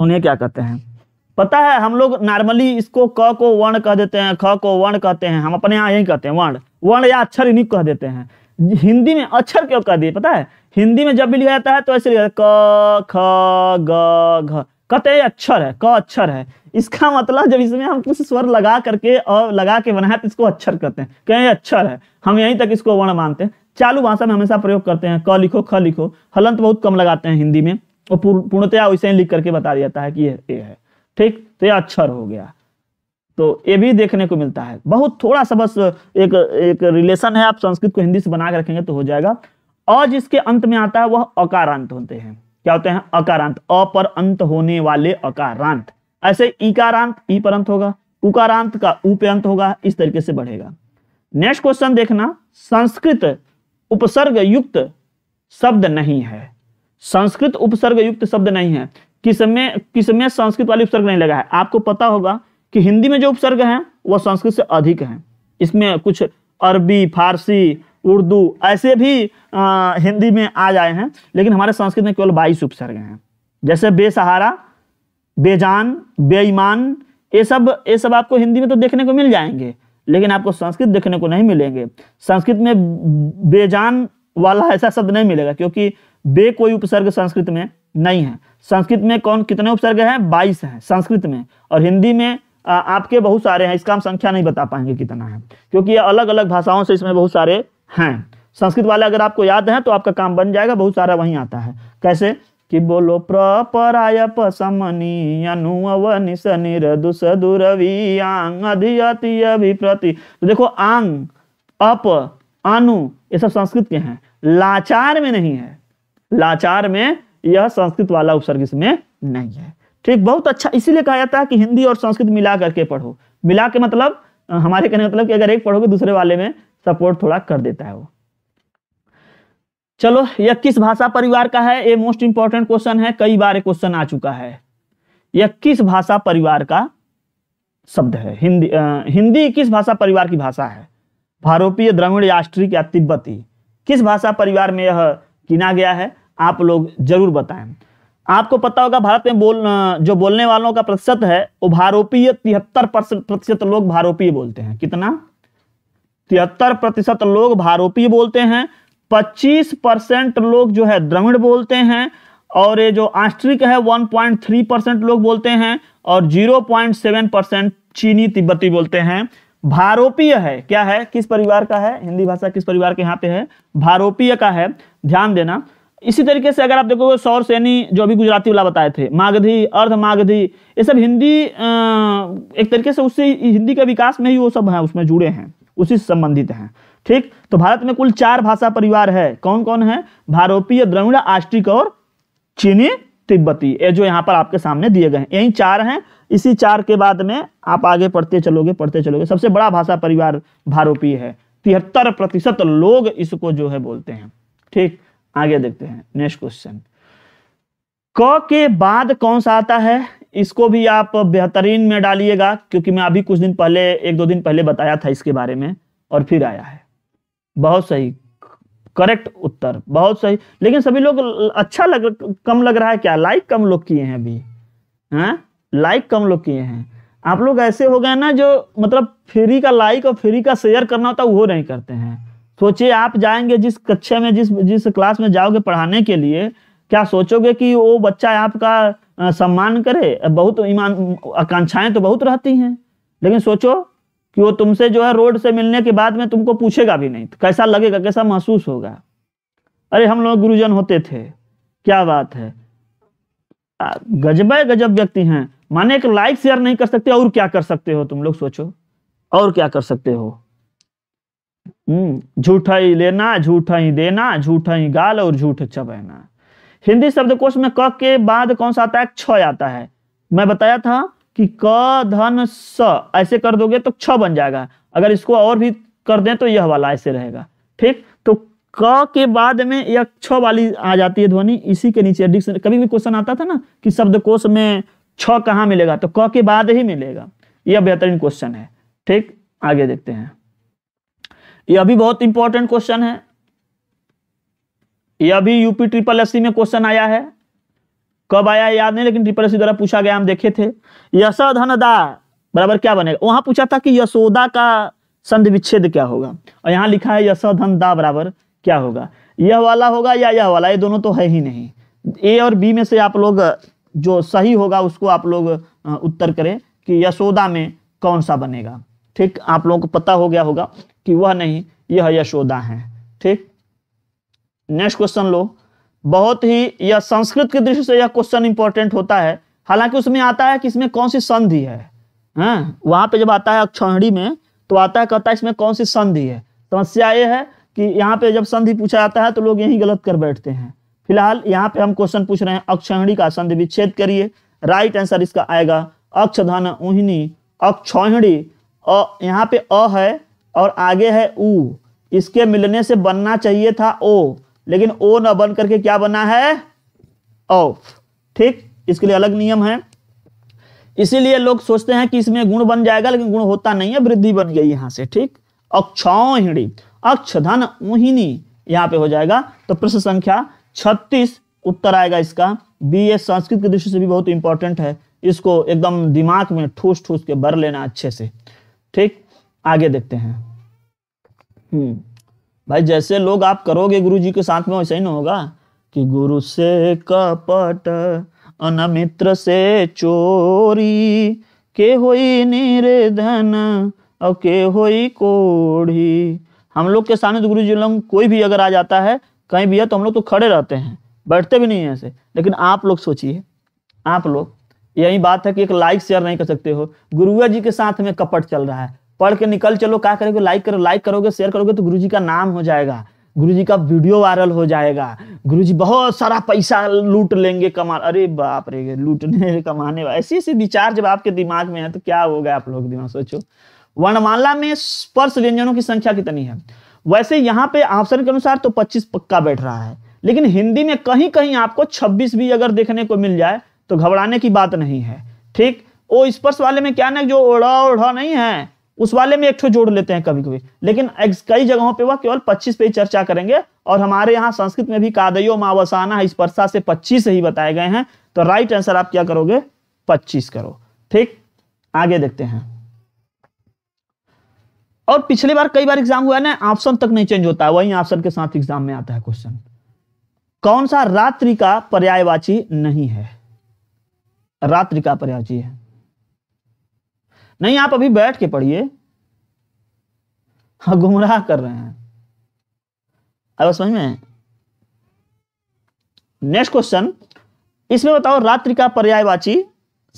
उन्हें क्या कहते हैं पता है हम लोग नॉर्मली इसको क को वर्ण कह देते हैं ख को वर्ण कहते हैं हम अपने यहाँ यही कहते हैं वर्ण वर्ण या अक्षर इन्हीं कह देते हैं हिंदी में अक्षर क्यों कह दिए पता है हिंदी में जब भी लिखा जाता है तो ऐसे लिखा क ख ग घ कहते हैं अक्षर है क अक्षर है इसका मतलब जब इसमें हम कुछ स्वर लगा करके और लगा के बनाए तो इसको अक्षर कहते हैं कहें अक्षर है हम यहीं तक इसको वर्ण मानते हैं चालू भाषा में हमेशा प्रयोग करते हैं क लिखो ख लिखो हलंत बहुत कम लगाते हैं हिंदी में और पूर्णतया वैसे ही लिख करके बता दिया जाता है कि ये है ठीक तो यह अक्षर हो गया तो ये भी देखने को मिलता है बहुत थोड़ा सा बस एक एक रिलेशन है आप संस्कृत को हिंदी से बना के रखेंगे तो हो जाएगा और जिसके अंत में आता है वह अकारांत होते हैं क्या होते हैं अकारांत अ पर अंत होने वाले अकारांत ऐसे इकारांत ई पर अंत होगा उकारांत का ऊ पे अंत होगा इस तरीके से बढ़ेगा नेक्स्ट क्वेश्चन देखना संस्कृत उपसर्ग युक्त शब्द नहीं है संस्कृत उपसर्ग युक्त शब्द नहीं है किसमें किसमें संस्कृत वाली उपसर्ग नहीं लगा है आपको पता होगा कि हिंदी में जो उपसर्ग हैं वह संस्कृत से अधिक हैं इसमें कुछ अरबी फारसी उर्दू ऐसे भी आ, हिंदी में आ जाए हैं लेकिन हमारे संस्कृत में केवल बाईस उपसर्ग हैं जैसे बेसहारा बेजान बेईमान ये सब ये सब आपको हिंदी में तो देखने को मिल जाएंगे लेकिन आपको संस्कृत देखने को नहीं मिलेंगे संस्कृत में बेजान वाला ऐसा शब्द नहीं मिलेगा क्योंकि बे कोई उपसर्ग संस्कृत में नहीं है संस्कृत में कौन कितने उपसर्ग हैं बाईस हैं संस्कृत में और हिंदी में आ, आपके बहुत सारे हैं इसका हम संख्या नहीं बता पाएंगे कितना है क्योंकि ये अलग अलग भाषाओं से इसमें बहुत सारे हैं संस्कृत वाले अगर आपको याद हैं तो आपका काम बन जाएगा बहुत सारा वहीं आता है कैसे कि बोलो प्रपराय पसमनी अनुअवनिस निरदुस दुरवी आंग तो देखो आंग अप अनु ये सब संस्कृत के हैं लाचार में नहीं है लाचार में यह संस्कृत वाला उपसर्ग इसमें नहीं है ठीक बहुत अच्छा इसीलिए कहा जाता है कि हिंदी और संस्कृत मिला करके पढ़ो मिला के मतलब हमारे कहने मतलब कि अगर एक पढ़ोगे दूसरे वाले में सपोर्ट थोड़ा कर देता है वो चलो यह किस भाषा परिवार का है ये मोस्ट इंपॉर्टेंट क्वेश्चन है कई बार क्वेश्चन आ चुका है यह किस भाषा परिवार का शब्द है हिंदी आ, हिंदी किस भाषा परिवार की भाषा है भारोपीय द्रविड़ या तिब्बती किस भाषा परिवार में यह गिना गया है आप लोग जरूर बताएं आपको पता होगा भारत में बोल जो बोलने वालों का प्रतिशत है वो भारोपीय तिहत्तर प्रतिशत लोग भारोपीय बोलते हैं कितना तिहत्तर प्रतिशत लोग भारोपीय बोलते हैं पच्चीस परसेंट लोग जो है द्रविण बोलते हैं और ये जो आस्ट्रिक है 1.3 परसेंट लोग बोलते हैं और 0.7 परसेंट चीनी तिब्बती बोलते हैं भारोपीय है क्या है किस परिवार का है हिंदी भाषा किस परिवार के यहाँ पे है भारोपीय का है ध्यान देना इसी तरीके से अगर आप देखोगे सौर सैनी जो अभी गुजराती वाला बताए थे मागधी अर्ध मागधी ये सब हिंदी एक तरीके से उससे हिंदी के विकास में ही वो सब हैं उसमें जुड़े हैं उसी से संबंधित हैं ठीक तो भारत में कुल चार भाषा परिवार है कौन कौन है भारोपीय द्रविड़ आष्टिक और चीनी तिब्बती ये जो यहाँ पर आपके सामने दिए गए हैं यही चार हैं इसी चार के बाद में आप आगे पढ़ते चलोगे पढ़ते चलोगे सबसे बड़ा भाषा परिवार भारोपीय है तिहत्तर प्रतिशत लोग इसको जो है बोलते हैं ठीक आगे देखते हैं नेक्स्ट क्वेश्चन क के बाद कौन सा आता है इसको भी आप बेहतरीन में डालिएगा क्योंकि मैं अभी कुछ दिन पहले एक दो दिन पहले बताया था इसके बारे में और फिर आया है बहुत सही करेक्ट उत्तर बहुत सही लेकिन सभी लोग अच्छा लग कम लग रहा है क्या लाइक कम लोग किए हैं अभी है हाँ? लाइक कम लोग किए हैं आप लोग ऐसे हो गए ना जो मतलब फ्री का लाइक और फ्री का शेयर करना होता है वो नहीं करते हैं सोचिए आप जाएंगे जिस कक्षा में जिस जिस क्लास में जाओगे पढ़ाने के लिए क्या सोचोगे कि वो बच्चा आपका सम्मान करे बहुत ईमान आकांक्षाएं तो बहुत रहती हैं लेकिन सोचो कि वो तुमसे जो है रोड से मिलने के बाद में तुमको पूछेगा भी नहीं तो कैसा लगेगा कैसा महसूस होगा अरे हम लोग गुरुजन होते थे क्या बात है गजब गजब व्यक्ति हैं माने एक लाइक शेयर नहीं कर सकते और क्या कर सकते हो तुम लोग सोचो और क्या कर सकते हो हम्म, झूठा ही लेना झूठा ही देना झूठा ही गाल और झूठ चबाना हिंदी शब्दकोश में क के बाद कौन सा आता है छ आता है मैं बताया था कि क धन स ऐसे कर दोगे तो छ बन जाएगा अगर इसको और भी कर दें तो यह वाला ऐसे रहेगा ठीक तो क के बाद में यह छ वाली आ जाती है ध्वनि इसी के नीचे डिक्शनरी कभी भी क्वेश्चन आता था ना कि शब्दकोश में छ कहाँ मिलेगा तो क के बाद ही मिलेगा यह बेहतरीन क्वेश्चन है ठीक आगे देखते हैं यह भी बहुत इंपॉर्टेंट क्वेश्चन है यह भी यूपी ट्रिपल एस में क्वेश्चन आया है कब आया याद नहीं लेकिन ट्रिपल एस द्वारा पूछा गया हम देखे थे यशोधनदा बराबर क्या बनेगा वहां पूछा था कि यशोदा का संधि विच्छेद क्या होगा और यहां लिखा है दा बराबर क्या होगा यह वाला होगा या यह वाला ये दोनों तो है ही नहीं ए और बी में से आप लोग जो सही होगा उसको आप लोग उत्तर करें कि यशोदा में कौन सा बनेगा ठीक आप लोगों को पता हो गया होगा कि वह नहीं यह यशोदा है ठीक नेक्स्ट क्वेश्चन लो बहुत ही यह संस्कृत की दृष्टि से यह क्वेश्चन इंपॉर्टेंट होता है हालांकि उसमें आता है कि इसमें कौन सी संधि है हैं हाँ? वहां पे जब आता है अक्षहणी में तो आता है कहता है इसमें कौन सी संधि है समस्या ये है कि यहाँ पे जब संधि पूछा जाता है तो लोग यही गलत कर बैठते हैं फिलहाल यहाँ पे हम क्वेश्चन पूछ रहे हैं अक्षहणी का संधि विच्छेद करिए राइट आंसर इसका आएगा अक्षधन उहिनी अक्षौहणी अ यहाँ पे अ है और आगे है ऊ इसके मिलने से बनना चाहिए था ओ लेकिन ओ न बन करके क्या बना है ऑफ ठीक इसके लिए अलग नियम है इसीलिए लोग सोचते हैं कि इसमें गुण बन जाएगा लेकिन गुण होता नहीं है वृद्धि बन गई यहां से ठीक अक्षौहिणी धन मोहिनी यहां पे हो जाएगा तो प्रश्न संख्या छत्तीस उत्तर आएगा इसका बी ए संस्कृत की दृष्टि से भी बहुत इंपॉर्टेंट है इसको एकदम दिमाग में ठूस ठूस के भर लेना अच्छे से ठीक आगे देखते हैं हम्म भाई जैसे लोग आप करोगे गुरु जी के साथ में वैसे ही ना होगा कि गुरु से कपट अनमित्र से चोरी के होई निर्धन और के होई कोढ़ी हम लोग के सामने तो गुरु जी लोग कोई भी अगर आ जाता है कहीं भी है तो हम लोग तो खड़े रहते हैं बैठते भी नहीं है ऐसे लेकिन आप लोग सोचिए आप लोग यही बात है कि एक लाइक शेयर नहीं कर सकते हो गुरुआ जी के साथ में कपट चल रहा है पढ़ के निकल चलो क्या करोगे लाइक करो लाइक करोगे शेयर करोगे तो गुरुजी का नाम हो जाएगा गुरुजी का वीडियो वायरल हो जाएगा गुरुजी बहुत सारा पैसा लूट लेंगे कमा अरे बाप रे लूटने कमाने ऐसे ऐसे विचार जब आपके दिमाग में है तो क्या होगा आप लोग दिमाग सोचो वर्णमाला में स्पर्श व्यंजनों की संख्या कितनी है वैसे यहाँ पे ऑप्शन के अनुसार तो 25 पक्का बैठ रहा है लेकिन हिंदी में कहीं कहीं आपको 26 भी अगर देखने को मिल जाए तो घबराने की बात नहीं है ठीक वो स्पर्श वाले में क्या ना जो ओढ़ा ओढ़ा नहीं है उस वाले में एक ठो जोड़ लेते हैं कभी कभी लेकिन कई जगहों पे वह केवल 25 पे ही चर्चा करेंगे और हमारे यहाँ संस्कृत में भी कादयो मावसाना स्पर्शा से 25 ही बताए गए हैं तो राइट आंसर आप क्या करोगे 25 करो ठीक आगे देखते हैं और पिछली बार कई बार एग्जाम हुआ ना ऑप्शन तक नहीं चेंज होता वही ऑप्शन के साथ एग्जाम में आता है क्वेश्चन कौन सा रात्रि का पर्यायवाची नहीं है रात्रि का पर्यायवाची है नहीं आप अभी बैठ के पढ़िए हाँ गुमराह कर रहे हैं अब समझ में नेक्स्ट क्वेश्चन इसमें बताओ रात्रि का पर्यायवाची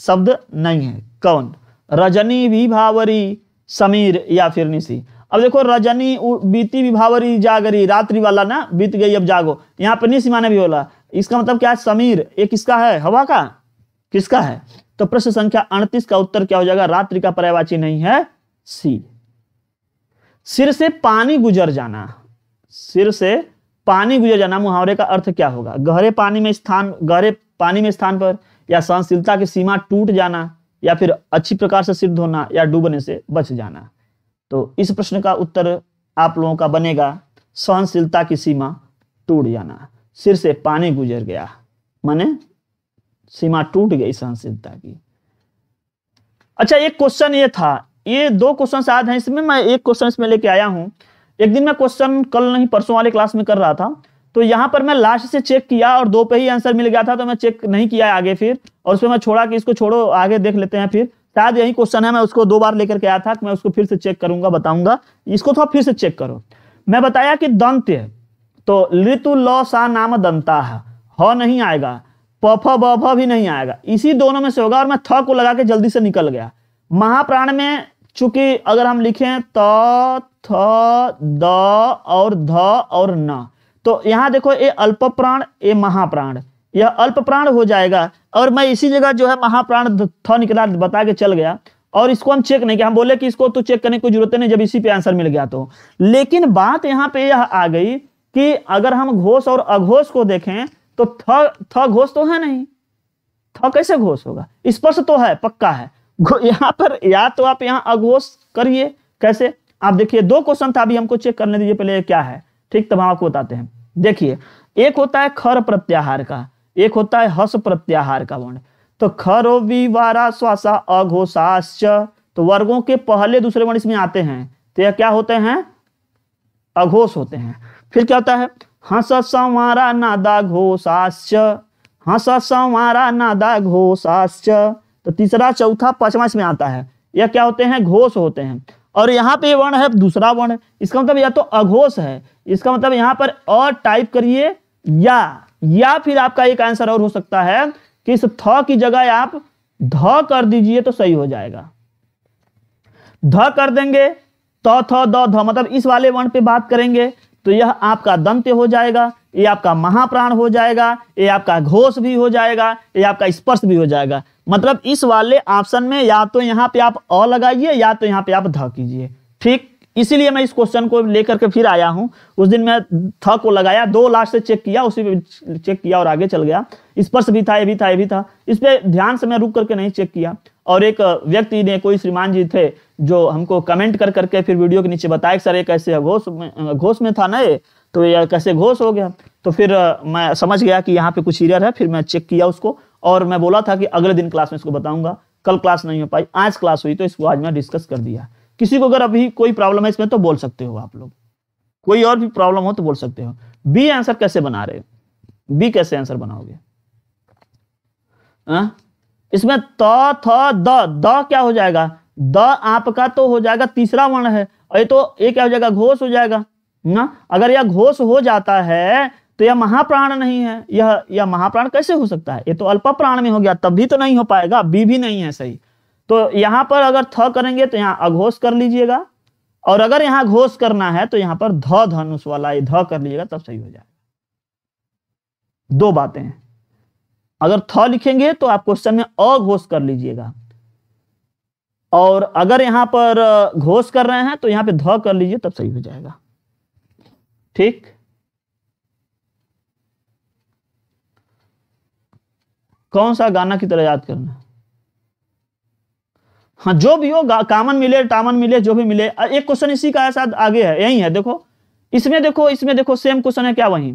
शब्द नहीं है कौन रजनी विभावरी समीर या फिर निशी अब देखो रजनी बीती विभावरी जागरी रात्रि वाला ना बीत गई अब जागो यहाँ पर निशी माने भी होला इसका मतलब क्या है समीर ये किसका है हवा का किसका है तो प्रश्न संख्या अड़तीस का उत्तर क्या हो जाएगा रात्रि का पर्यावाची नहीं है सी सिर से पानी गुजर जाना सिर से पानी गुजर जाना मुहावरे का अर्थ क्या होगा गहरे पानी में स्थान गहरे पानी में स्थान पर या सहनशीलता की सीमा टूट जाना या फिर अच्छी प्रकार से सिद्ध होना या डूबने से बच जाना तो इस प्रश्न का उत्तर आप लोगों का बनेगा सहनशीलता की सीमा टूट जाना सिर से पानी गुजर गया माने सीमा टूट गई सहनशीलता की अच्छा एक क्वेश्चन ये था ये दो क्वेश्चन शायद हैं इसमें मैं एक क्वेश्चन इसमें लेके आया हूं एक दिन मैं क्वेश्चन कल नहीं परसों वाले क्लास में कर रहा था तो यहां पर मैं लास्ट से चेक किया और दो पे ही आंसर मिल गया था तो मैं चेक नहीं किया आगे फिर और उसमें मैं छोड़ा कि इसको छोड़ो आगे देख लेते हैं फिर शायद यही क्वेश्चन है मैं उसको दो बार लेकर के आया था कि मैं उसको फिर से चेक करूंगा बताऊंगा इसको थोड़ा तो फिर से चेक करो मैं बताया कि दंत्य तो ऋतु लो सा नाम दंता है ह नहीं आएगा पफ बफ भी नहीं आएगा इसी दोनों में से होगा और मैं थ को लगा के जल्दी से निकल गया महाप्राण में चूंकि अगर हम लिखें त थ द और ध और न तो यहां देखो ये अल्प प्राण ये महाप्राण यह अल्प प्राण हो जाएगा और मैं इसी जगह जो है महाप्राण थ निकला बता के चल गया और इसको हम चेक नहीं किया हम बोले कि इसको तो चेक करने की जरूरत नहीं जब इसी पे आंसर मिल गया तो लेकिन बात यहाँ पे यह आ गई कि अगर हम घोष और अघोष को देखें तो थ थ घोष तो है नहीं थ कैसे घोष होगा स्पर्श तो है पक्का है यहां पर या तो आप यहां अघोष करिए कैसे आप देखिए दो क्वेश्चन था अभी हमको चेक करने दीजिए पहले क्या है ठीक तब हम आपको बताते हैं देखिए एक होता है खर प्रत्याहार का एक होता है हस प्रत्याहार का वर्ण तो खरो विवारा श्वासा अघोषाश्च तो वर्गों के पहले दूसरे वर्ण इसमें आते हैं तो यह क्या होते हैं अघोष होते हैं फिर क्या होता है हस संवारा नादा घोषाश्च हस संवारा नादा घोषाश्च तो तीसरा चौथा पांचवा इसमें आता है यह क्या होते हैं घोष होते हैं और यहाँ पे वर्ण है दूसरा वर्ण इसका मतलब या तो अघोष है इसका मतलब यहाँ पर और टाइप करिए या या फिर आपका एक आंसर और हो सकता है कि इस थ की जगह आप ध कर दीजिए तो सही हो जाएगा ध कर देंगे तो थ द ध मतलब इस वाले वर्ण पे बात करेंगे तो यह आपका दंत्य हो जाएगा ये आपका महाप्राण हो जाएगा ये आपका घोष भी हो जाएगा ये आपका स्पर्श भी हो जाएगा मतलब इस वाले ऑप्शन में या तो यहाँ पे आप अ लगाइए या तो यहाँ पे आप ध कीजिए ठीक इसीलिए मैं इस क्वेश्चन को लेकर के फिर आया हूं उस दिन मैं थ को लगाया दो लास्ट से चेक किया उसी पे चेक किया और आगे चल गया स्पर्श भी था ये भी था ये भी था इस पर ध्यान से मैं रुक करके नहीं चेक किया और एक व्यक्ति ने कोई श्रीमान जी थे जो हमको कमेंट कर करके फिर वीडियो के नीचे बताया सर ये कैसे घोष में घोष में था ना ये तो ये कैसे घोष हो गया तो फिर मैं समझ गया कि यहाँ पे कुछ ईरर है फिर मैं चेक किया उसको और मैं बोला था कि अगले दिन क्लास में इसको बताऊंगा कल क्लास नहीं हो पाई आज क्लास हुई तो इसको आज मैं डिस्कस कर दिया किसी को अगर अभी कोई प्रॉब्लम है इसमें तो बोल सकते हो आप लोग कोई और भी प्रॉब्लम हो तो बोल सकते हो बी आंसर कैसे बना रहे बी कैसे आंसर बनाओगे हाँ? इसमें त थ द द क्या हो जाएगा द आपका तो हो जाएगा तीसरा वर्ण है और ये तो ये क्या हो जाएगा घोष हो जाएगा ना अगर यह घोष हो जाता है तो यह महाप्राण नहीं है यह यह महाप्राण कैसे हो सकता है ये तो अल्प प्राण में हो गया तब भी तो नहीं हो पाएगा बी भी नहीं है सही तो यहां पर अगर थ करेंगे तो यहाँ अघोष कर लीजिएगा और अगर यहाँ घोष करना है तो यहाँ पर ध धनुष वाला ध कर लीजिएगा तब सही हो जाएगा दो बातें हैं अगर थ लिखेंगे तो आप क्वेश्चन में अघोष कर लीजिएगा और अगर यहां पर घोष कर रहे हैं तो यहां पे ध कर लीजिए तब सही हो जाएगा ठीक कौन सा गाना की तरह याद करना हाँ जो भी हो कामन मिले टामन मिले जो भी मिले एक क्वेश्चन इसी का है शायद आगे है यही है देखो इसमें देखो इसमें देखो सेम क्वेश्चन है क्या वही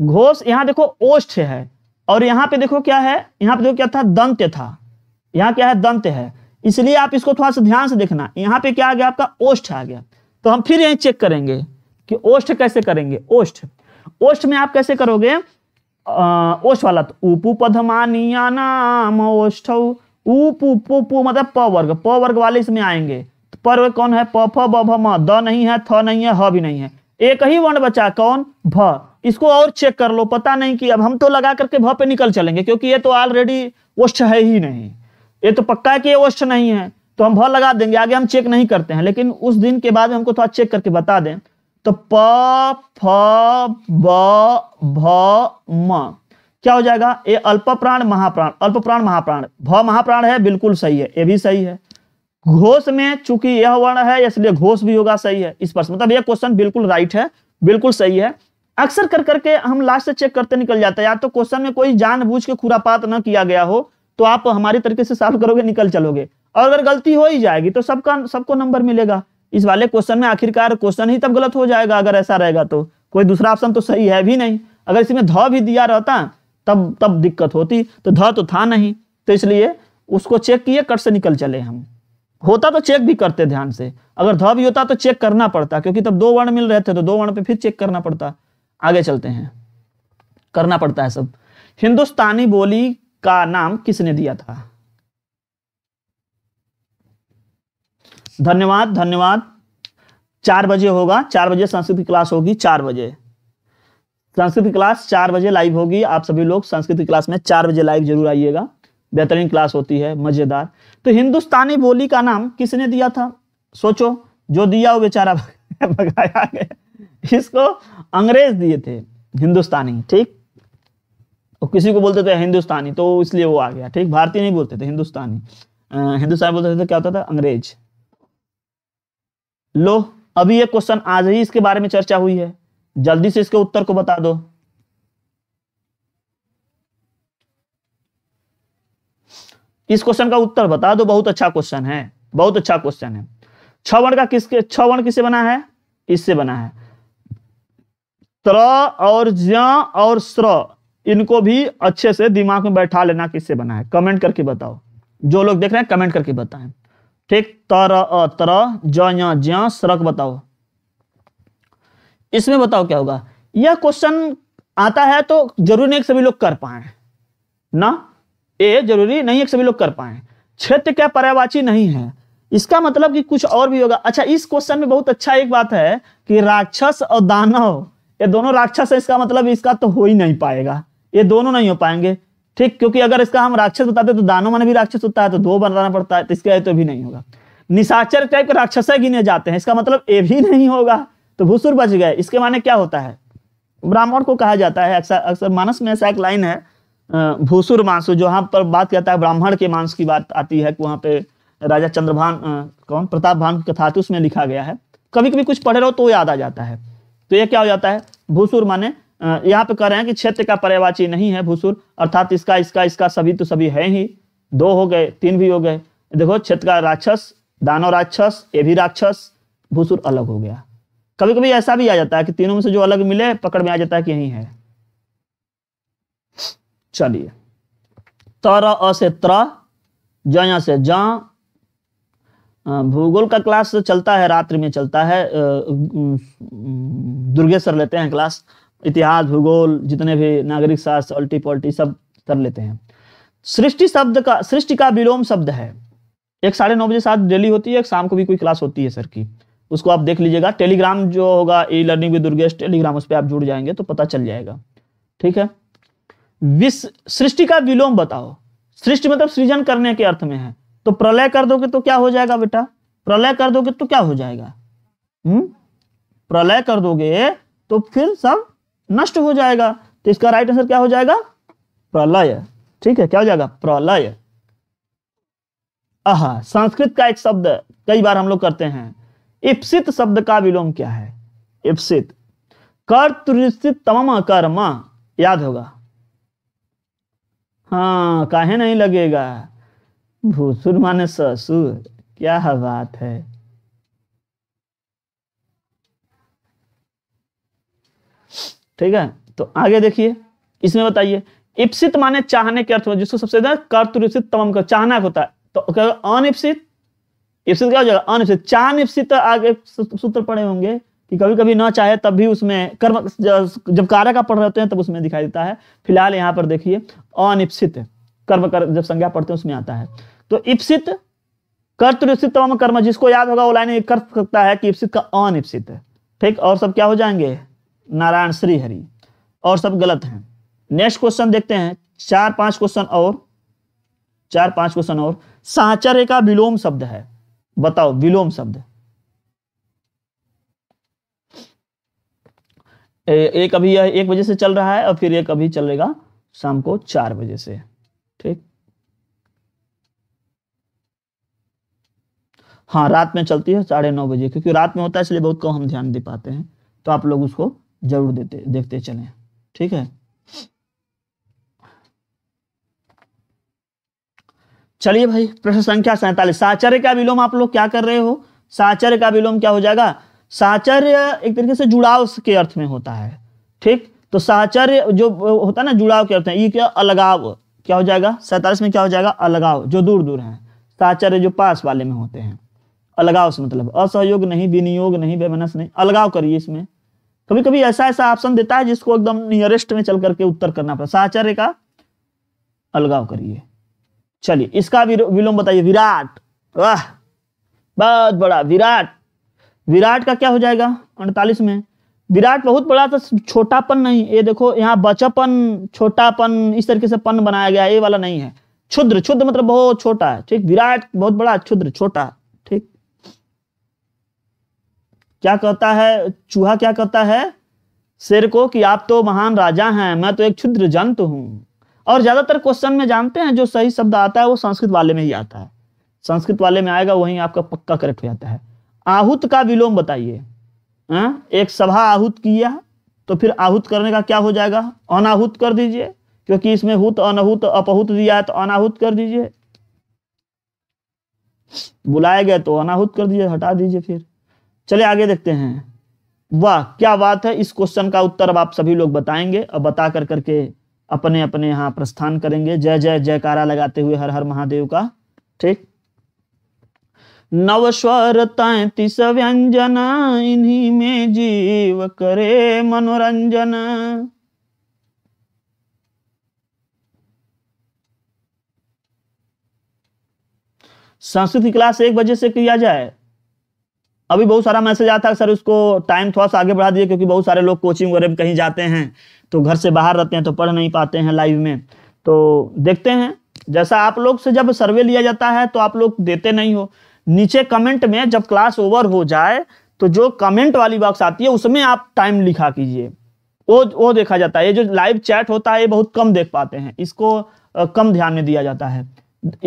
घोष यहाँ देखो ओष्ठ है और यहाँ पे देखो क्या है यहाँ पे देखो क्या था दंत था यहाँ क्या है दंत है इसलिए आप इसको थोड़ा सा ध्यान से देखना यहाँ पे क्या आ गया आपका ओष्ठ आ गया तो हम फिर यही चेक करेंगे कि ओष्ठ कैसे करेंगे ओष्ठ ओष्ठ में आप कैसे करोगे ओष्ठ वाला तो उपमानिया नाम ओष्ठ ऊपू पू पू मतलब प वर्ग प वर्ग वाले इसमें आएंगे तो पर कौन है प फ ब भ म द नहीं है थ नहीं है ह भी नहीं है एक ही वर्ण बचा कौन भ इसको और चेक कर लो पता नहीं कि अब हम तो लगा करके भ पे निकल चलेंगे क्योंकि ये तो ऑलरेडी ओष्ठ है ही नहीं ये तो पक्का है कि ये ओष्ठ नहीं है तो हम भ लगा देंगे आगे हम चेक नहीं करते हैं लेकिन उस दिन के बाद हमको थोड़ा चेक करके बता दें तो प फ ब भ म क्या हो जाएगा ए अल्पप्राण महाप्राण अल्पप्राण महाप्राण भ महाप्राण है बिल्कुल सही है ये भी सही है घोष में चूंकि यह वर्ण है इसलिए घोष भी होगा सही है इस प्रश्न मतलब यह क्वेश्चन बिल्कुल राइट है बिल्कुल सही है अक्सर कर करके हम लास्ट से चेक करते निकल जाते हैं या तो क्वेश्चन में कोई जानबूझ के खुरापात ना किया गया हो तो आप हमारी तरीके से सॉल्व करोगे निकल चलोगे और अगर गलती हो ही जाएगी तो सबका सबको नंबर मिलेगा इस वाले क्वेश्चन में आखिरकार क्वेश्चन ही तब गलत हो जाएगा अगर ऐसा रहेगा तो कोई दूसरा ऑप्शन तो सही है भी नहीं अगर इसमें ध भी दिया रहता तब तब दिक्कत होती तो ध तो था नहीं तो इसलिए उसको चेक किए कट से निकल चले हम होता तो चेक भी करते ध्यान से अगर ध भी होता तो चेक करना पड़ता क्योंकि तब दो वर्ण मिल रहे थे तो दो वर्ण पे फिर चेक करना पड़ता आगे चलते हैं करना पड़ता है सब हिंदुस्तानी बोली का नाम किसने दिया था धन्यवाद धन्यवाद चार बजे होगा चार बजे संस्कृत की क्लास होगी चार बजे संस्कृत क्लास चार बजे लाइव होगी आप सभी लोग संस्कृत क्लास में चार बजे लाइव जरूर आइएगा बेहतरीन क्लास होती है मजेदार तो हिंदुस्तानी बोली का नाम किसने दिया था सोचो जो दिया वो बेचारा <laughs> भगाया गया इसको अंग्रेज दिए थे हिंदुस्तानी ठीक और तो किसी को बोलते थे हिंदुस्तानी तो इसलिए वो आ गया ठीक भारतीय नहीं बोलते थे हिंदुस्तानी हिंदुस्तानी बोलते थे तो क्या होता था अंग्रेज लो अभी ये क्वेश्चन आज ही इसके बारे में चर्चा हुई है जल्दी से इसके उत्तर को बता दो इस क्वेश्चन का उत्तर बता दो बहुत अच्छा क्वेश्चन है बहुत अच्छा क्वेश्चन है वर्ण का किसके वर्ण किससे बना है इससे बना है त्र और ज और स्र इनको भी अच्छे से दिमाग में बैठा लेना किससे बना है कमेंट करके बताओ जो लोग देख रहे हैं कमेंट करके बताएं ठीक तर अ तर ज ज्ञ स्रक बताओ इसमें बताओ क्या होगा यह क्वेश्चन आता है तो जरूरी नहीं सभी लोग कर पाए ना ये जरूरी नहीं है सभी लोग कर पाए क्षेत्र क्या पर्यावाची नहीं है इसका मतलब कि कुछ और भी होगा अच्छा इस क्वेश्चन में बहुत अच्छा एक बात है कि राक्षस और दानव ये दोनों राक्षस है इसका मतलब इसका तो हो ही नहीं पाएगा ये दोनों नहीं हो पाएंगे ठीक क्योंकि अगर इसका हम राक्षस बताते तो दानव मन भी राक्षस होता है तो दो बनाना पड़ता है तो इसका तो भी नहीं होगा निशाचर टाइप के राक्षस गिने जाते हैं इसका मतलब ये भी नहीं होगा तो भूसुर बच गए इसके माने क्या होता है ब्राह्मण को कहा जाता है अक्सर अक्सर मानस में ऐसा एक लाइन है भूसुर मांस जो जहाँ पर बात करता है ब्राह्मण के मांस की बात आती है कि वहाँ पे राजा चंद्रभान कौन प्रताप भान की कथा थी उसमें लिखा गया है कभी कभी कुछ पढ़े रहो तो याद आ जाता है तो ये क्या हो जाता है भूसुर माने यहाँ पे कह रहे हैं कि क्षेत्र का पर्यावाची नहीं है भूसुर अर्थात इसका इसका इसका सभी तो सभी है ही दो हो गए तीन भी हो गए देखो क्षेत्र का राक्षस दानव राक्षस ये भी राक्षस भूसुर अलग हो गया कभी कभी ऐसा भी आ जाता है कि तीनों में से जो अलग मिले पकड़ में आ जाता है कि यही है चलिए तर अ से त्र जया से ज भूगोल का क्लास चलता है रात्रि में चलता है दुर्गेश्वर लेते हैं क्लास इतिहास भूगोल जितने भी नागरिक शास्त्र अल्टी पल्टी सब कर लेते हैं सृष्टि शब्द का सृष्टि का विलोम शब्द है एक साढ़े नौ बजे साथ डेली होती है एक शाम को भी कोई क्लास होती है सर की उसको आप देख लीजिएगा टेलीग्राम जो होगा e learning with Durgesh Telegram उस पर आप जुड़ जाएंगे तो पता चल जाएगा ठीक है विश्व सृष्टि का विलोम बताओ सृष्टि मतलब सृजन करने के अर्थ में है तो प्रलय कर दोगे तो क्या हो जाएगा बेटा प्रलय कर दोगे तो क्या हो जाएगा हम्म प्रलय कर दोगे तो फिर सब नष्ट हो जाएगा तो इसका राइट आंसर क्या हो जाएगा प्रलय ठीक है क्या हो जाएगा प्रलय आह संस्कृत का एक शब्द कई बार हम लोग करते हैं इप्सित शब्द का विलोम क्या है इप्सित कर्तृस्थित तम कर्म याद होगा हाँ काहे नहीं लगेगा भूसुर माने ससुर क्या बात है ठीक है तो आगे देखिए इसमें बताइए इप्सित माने चाहने के अर्थ में जिसको सबसे ज्यादा कर्तुरिप्सित तमाम का चाहना होता है तो अनिप्सित इप्सित क्या हो जाएगा अनिश्चित चान इप्सित तो आगे सूत्र पड़े होंगे कि कभी कभी न चाहे तब भी उसमें कर्म जब कार्य का पढ़ रहते हैं तब उसमें दिखाई देता है फिलहाल यहाँ पर देखिए अनिप्सित कर्म कर जब संज्ञा पढ़ते हैं उसमें आता है तो इप्सित कर्तृप्सित कर्म जिसको याद होगा वो लाइन कर सकता है कि इप्सित का अनिप्सित है ठीक और सब क्या हो जाएंगे नारायण श्री हरि और सब गलत है नेक्स्ट क्वेश्चन देखते हैं चार पांच क्वेश्चन और चार पांच क्वेश्चन और साचर्य का विलोम शब्द है बताओ विलोम शब्द एक अभी यह एक बजे से चल रहा है और फिर एक अभी चलेगा शाम को चार बजे से ठीक हाँ रात में चलती है साढ़े नौ बजे क्योंकि रात में होता है इसलिए बहुत कम हम ध्यान दे पाते हैं तो आप लोग उसको जरूर देते देखते चलें ठीक है चलिए भाई प्रश्न संख्या सैंतालीस साचर्य का विलोम आप लोग क्या कर रहे हो साचर्य का विलोम क्या हो जाएगा साचर्य एक तरीके से जुड़ाव के अर्थ में होता है ठीक तो साचर्य जो होता है ना जुड़ाव के अर्थ में ये क्या अलगाव क्या हो जाएगा सैतालीस में क्या हो जाएगा अलगाव जो दूर दूर है साचर्य जो पास वाले में होते हैं अलगाव से मतलब असहयोग नहीं विनियोग नहीं बेमनस नहीं अलगाव करिए इसमें कभी कभी ऐसा ऐसा ऑप्शन देता है जिसको एकदम नियरेस्ट में चल करके उत्तर करना पड़ता साचर्य का अलगाव करिए चलिए इसका विलोम बताइए विराट वाह बहुत बड़ा विराट विराट का क्या हो जाएगा अड़तालीस में विराट बहुत बड़ा तो छोटापन नहीं ये देखो यहाँ बचपन छोटापन इस तरीके से पन बनाया गया ये वाला नहीं है क्षुद्र क्षुद्र मतलब बहुत छोटा है ठीक विराट बहुत बड़ा क्षुद्र छोटा ठीक क्या कहता है चूहा क्या कहता है शेर को कि आप तो महान राजा हैं मैं तो एक क्षुद्र जंतु हूं और ज़्यादातर क्वेश्चन में जानते हैं जो सही शब्द आता है वो संस्कृत वाले में ही आता है संस्कृत वाले में आएगा वही आपका पक्का करेक्ट हो जाता है आहुत का विलोम बताइए हाँ? एक सभा आहुत किया तो फिर आहुत करने का क्या हो जाएगा अनाहुत कर दीजिए क्योंकि इसमें हुत अनहुत अपहुत दिया है तो अनाहुत कर दीजिए बुलाए गए तो अनाहुत कर दीजिए हटा दीजिए फिर चलिए आगे देखते हैं वाह क्या बात है इस क्वेश्चन का उत्तर अब आप सभी लोग बताएंगे और बता कर करके अपने अपने यहाँ प्रस्थान करेंगे जय जय जयकारा लगाते हुए हर हर महादेव का ठीक नव स्वर तैतीस व्यंजन इन्हीं में जीव करे मनोरंजन संस्कृत क्लास एक बजे से किया जाए अभी बहुत सारा मैसेज आता है सर उसको टाइम थोड़ा सा आगे बढ़ा दिए क्योंकि बहुत सारे लोग कोचिंग वगैरह कहीं जाते हैं तो घर से बाहर रहते हैं तो पढ़ नहीं पाते हैं लाइव में तो देखते हैं जैसा आप लोग से जब सर्वे लिया जाता है तो आप लोग देते नहीं हो नीचे कमेंट में जब क्लास ओवर हो जाए तो जो कमेंट वाली बॉक्स आती है उसमें आप टाइम लिखा कीजिए वो वो देखा जाता है ये जो लाइव चैट होता है ये बहुत कम देख पाते हैं इसको कम ध्यान में दिया जाता है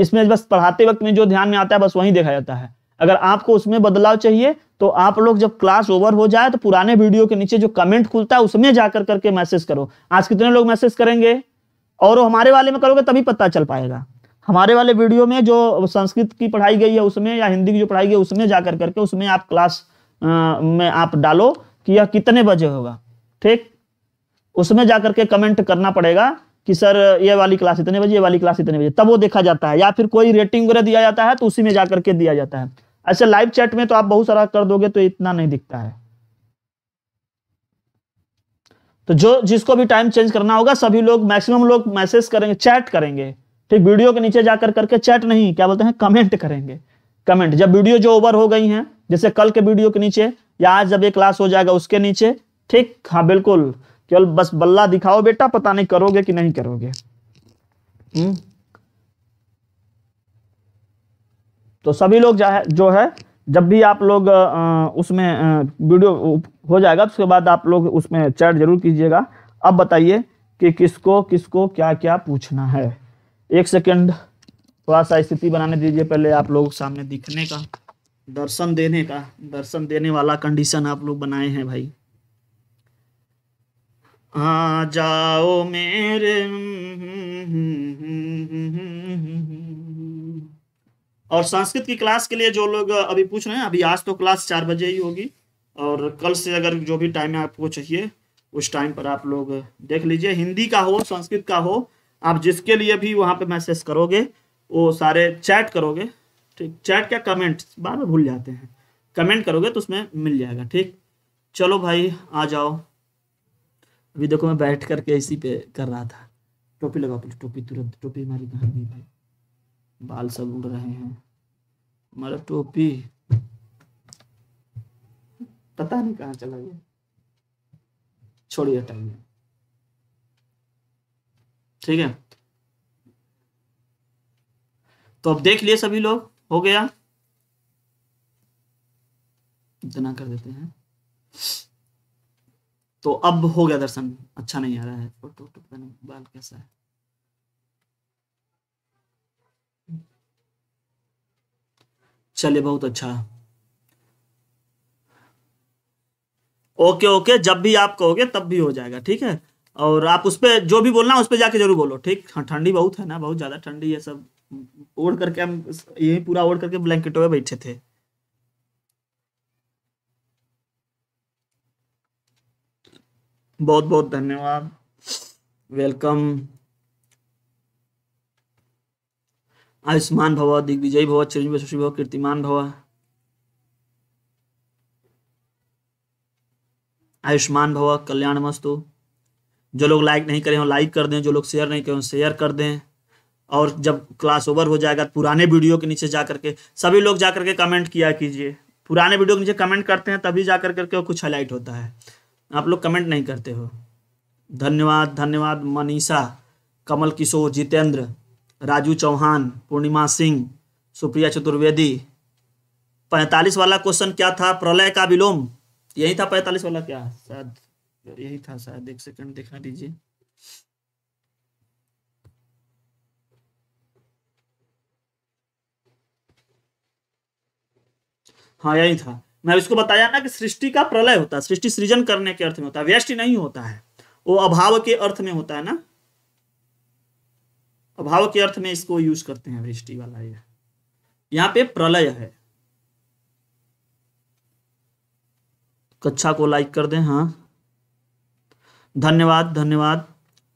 इसमें बस पढ़ाते वक्त में जो ध्यान में आता है बस वही देखा जाता है अगर आपको उसमें बदलाव चाहिए तो आप लोग जब क्लास ओवर हो जाए तो पुराने वीडियो के नीचे जो कमेंट खुलता है उसमें जाकर करके मैसेज करो आज कितने लोग मैसेज करेंगे और हमारे वाले में करोगे तभी पता चल पाएगा हमारे वाले वीडियो में जो संस्कृत की पढ़ाई गई है उसमें या हिंदी की जो पढ़ाई गई है उसमें जाकर करके उसमें आप क्लास आ, में आप डालो कि यह कितने बजे होगा ठीक उसमें जाकर के कमेंट करना पड़ेगा कि सर ये वाली क्लास इतने बजे ये वाली क्लास इतने बजे तब वो देखा जाता है या फिर कोई रेटिंग वगैरह दिया जाता है तो उसी में जाकर के दिया जाता है अच्छा लाइव चैट में तो आप बहुत सारा कर दोगे तो इतना नहीं दिखता है तो जो जिसको भी टाइम चेंज करना होगा सभी लोग मैक्सिमम लोग मैसेज करेंगे चैट करेंगे ठीक वीडियो के नीचे जाकर करके चैट नहीं क्या बोलते हैं कमेंट करेंगे कमेंट जब वीडियो जो ओवर हो गई है जैसे कल के वीडियो के नीचे या आज जब ये क्लास हो जाएगा उसके नीचे ठीक हाँ बिल्कुल केवल बस बल्ला दिखाओ बेटा पता नहीं करोगे कि नहीं करोगे हुँ? हम्म? तो सभी लोग जो है जो है जब भी आप लोग उसमें वीडियो हो जाएगा उसके बाद आप लोग उसमें चैट जरूर कीजिएगा अब बताइए कि किसको किसको क्या क्या पूछना है एक सेकंड थोड़ा सा स्थिति बनाने दीजिए पहले आप लोग सामने दिखने का दर्शन देने का दर्शन देने वाला कंडीशन आप लोग बनाए हैं भाई आ जाओ मेरे और संस्कृत की क्लास के लिए जो लोग अभी पूछ रहे हैं अभी आज तो क्लास चार बजे ही होगी और कल से अगर जो भी टाइम आपको चाहिए उस टाइम पर आप लोग देख लीजिए हिंदी का हो संस्कृत का हो आप जिसके लिए भी वहाँ पे मैसेज करोगे वो सारे चैट करोगे ठीक चैट क्या कमेंट बार बार भूल जाते हैं कमेंट करोगे तो उसमें मिल जाएगा ठीक चलो भाई आ जाओ अभी देखो मैं बैठ करके इसी पे कर रहा था टोपी लगाओ टोपी तुरंत टोपी हमारी कहाँ भाई बाल सब उड़ रहे हैं मतलब टोपी पता नहीं कहाँ चला गया छोड़िए हटाइए ठीक है तो अब देख लिए सभी लोग हो गया इतना कर देते हैं तो अब हो गया दर्शन अच्छा नहीं आ रहा है फोटो तो, तो, तो, तो, तो, बाल कैसा है चलिए बहुत अच्छा ओके ओके जब भी आप कहोगे तब भी हो जाएगा ठीक है और आप उस पर जो भी बोलना उस पर जाके जरूर बोलो ठीक हाँ, ठंडी बहुत है ना बहुत ज़्यादा ठंडी है सब ओढ़ करके हम यही पूरा ओढ़ करके ब्लैंकेटों में बैठे थे बहुत बहुत धन्यवाद वेलकम आयुष्मान भव दिग्विजय भव चिरंजीव शशि भव कीर्तिमान भव आयुष्मान भव कल्याण मस्तु जो लोग लाइक नहीं करें लाइक कर दें जो लोग शेयर नहीं करें शेयर कर दें और जब क्लास ओवर हो जाएगा पुराने वीडियो के नीचे जा करके सभी लोग जा करके कमेंट किया कीजिए पुराने वीडियो के नीचे कमेंट करते हैं तभी जा कर करके कुछ हाईलाइट होता है आप लोग कमेंट नहीं करते हो धन्यवाद धन्यवाद मनीषा कमल किशोर जितेंद्र राजू चौहान पूर्णिमा सिंह सुप्रिया चतुर्वेदी पैंतालीस वाला क्वेश्चन क्या था प्रलय का विलोम यही था पैंतालीस वाला क्या शायद यही था शायद एक सेकंड दिखा दीजिए हाँ यही था मैं इसको बताया ना कि सृष्टि का प्रलय होता है सृष्टि सृजन करने के अर्थ में होता है व्यष्टि नहीं होता है वो अभाव के अर्थ में होता है ना अभाव के अर्थ में इसको यूज करते हैं वृष्टि वाला ये यहाँ पे प्रलय है कक्षा को लाइक कर दें हाँ धन्यवाद धन्यवाद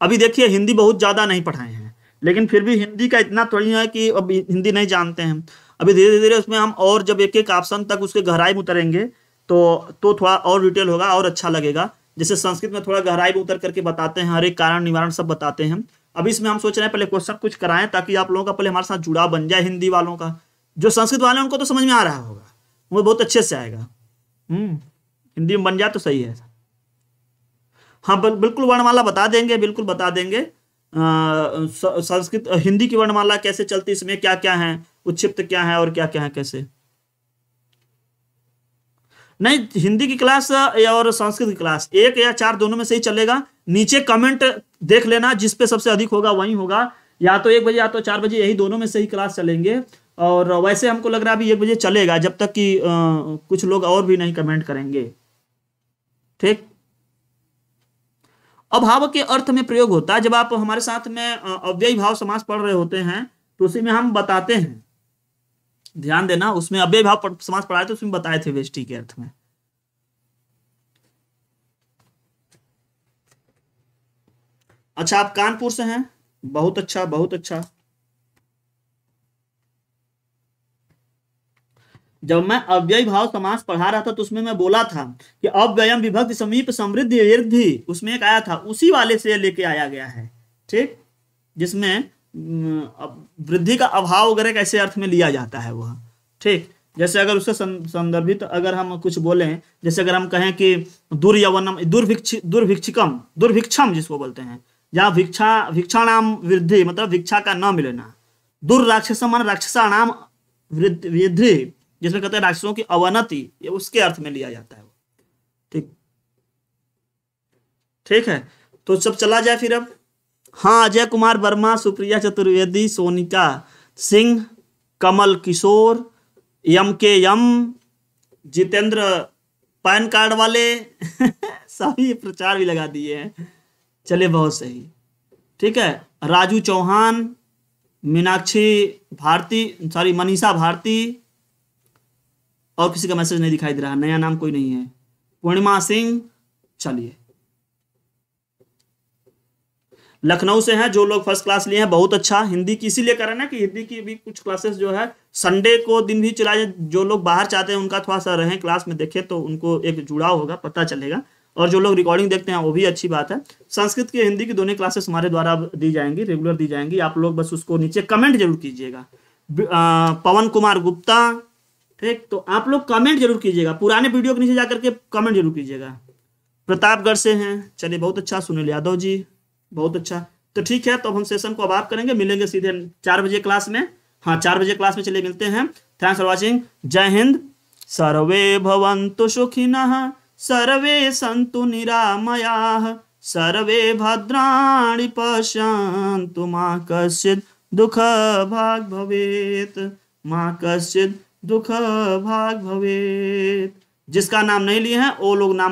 अभी देखिए हिंदी बहुत ज़्यादा नहीं पढ़ाए हैं लेकिन फिर भी हिंदी का इतना थोड़ी है कि अब हिंदी नहीं जानते हैं अभी धीरे धीरे उसमें हम और जब एक एक ऑप्शन तक उसके गहराई में उतरेंगे तो तो थोड़ा और डिटेल होगा और अच्छा लगेगा जैसे संस्कृत में थोड़ा गहराई में उतर करके बताते हैं हर एक कारण निवारण सब बताते हैं अब इसमें हम सोच रहे हैं पहले क्वेश्चन कुछ कराएं ताकि आप लोगों का पहले हमारे साथ जुड़ा बन जाए हिंदी वालों का जो संस्कृत वाले उनको तो समझ में आ रहा होगा वो बहुत अच्छे से आएगा हम्म हिंदी में बन जाए तो सही है हाँ बिल्कुल वर्णमाला बता देंगे बिल्कुल बता देंगे संस्कृत हिंदी की वर्णमाला कैसे चलती इसमें क्या क्या है उत्प्त क्या है और क्या क्या है कैसे नहीं हिंदी की क्लास और संस्कृत की क्लास एक या चार दोनों में से ही चलेगा नीचे कमेंट देख लेना जिसपे सबसे अधिक होगा वहीं होगा या तो एक बजे या तो चार बजे यही दोनों में से ही क्लास चलेंगे और वैसे हमको लग रहा है अभी एक बजे चलेगा जब तक कि कुछ लोग और भी नहीं कमेंट करेंगे ठीक अभाव के अर्थ में प्रयोग होता है जब आप हमारे साथ में अव्यय भाव समास पढ़ रहे होते हैं तो उसी में हम बताते हैं ध्यान देना उसमें अव्यय भाव समास पढ़ाए थे उसमें बताए थे वेष्टि के अर्थ में अच्छा आप कानपुर से हैं बहुत अच्छा बहुत अच्छा जब मैं अव्यय भाव समास पढ़ा रहा था तो उसमें मैं बोला था कि अव्ययम विभक्ति समीप समृद्धि वृद्धि उसमें एक आया था उसी वाले से लेके आया गया है ठीक जिसमें वृद्धि का अभाव वगैरह कैसे अर्थ में लिया जाता है वह ठीक जैसे अगर उससे संदर्भित तो अगर हम कुछ बोले जैसे अगर हम कहें कि दुर्यवनम दुर्भिक्ष दुर्भिक्षिकम दुर्भिक्षम जिसको बोलते हैं या भिक्षा भिक्षाणाम वृद्धि मतलब भिक्षा का न मिलना दुर् राक्षस मान नाम वृद्धि जिसमें कहते हैं राक्षसों की अवनति ये उसके अर्थ में लिया जाता है ठीक ठीक है तो सब चला जाए फिर अब हाँ अजय कुमार वर्मा सुप्रिया चतुर्वेदी सोनिका सिंह कमल किशोर यम के यम जितेंद्र पैन कार्ड वाले <laughs> सभी प्रचार भी लगा दिए हैं चले बहुत सही ठीक है राजू चौहान मीनाक्षी भारती सॉरी मनीषा भारती और किसी का मैसेज नहीं दिखाई दे रहा नया नाम कोई नहीं है पूर्णिमा सिंह चलिए लखनऊ से हैं जो लोग फर्स्ट क्लास लिए हैं बहुत अच्छा हिंदी की इसीलिए करें ना कि हिंदी की भी कुछ क्लासेस जो है संडे को दिन भी चलाए जो लोग बाहर चाहते हैं उनका थोड़ा सा रहें क्लास में देखें तो उनको एक जुड़ाव होगा पता चलेगा और जो लोग रिकॉर्डिंग देखते हैं वो भी अच्छी बात है संस्कृत की हिंदी की दोनों क्लासेस हमारे द्वारा दी जाएंगी रेगुलर दी जाएंगी आप लोग बस उसको नीचे कमेंट जरूर कीजिएगा पवन कुमार गुप्ता ठीक तो आप लोग कमेंट जरूर कीजिएगा पुराने वीडियो के नीचे जाकर के कमेंट जरूर कीजिएगा प्रतापगढ़ से हैं चलिए बहुत अच्छा सुनील यादव जी बहुत अच्छा तो ठीक है तो हम सेशन को अब आप करेंगे मिलेंगे सीधे चार बजे क्लास में हाँ चार बजे क्लास में चलिए मिलते हैं थैंक्स फॉर वॉचिंग जय हिंद सर्वे भवंतु सुखिनः सर्वे सन्तु निरामया सर्वे भद्राणि पश्यन्तु मा कश्चित् दुःखभाग् भवेत् मा कश्चित् दुःखभाग् भवेत् जिसका नाम नहीं लिए हैं वो लोग नाम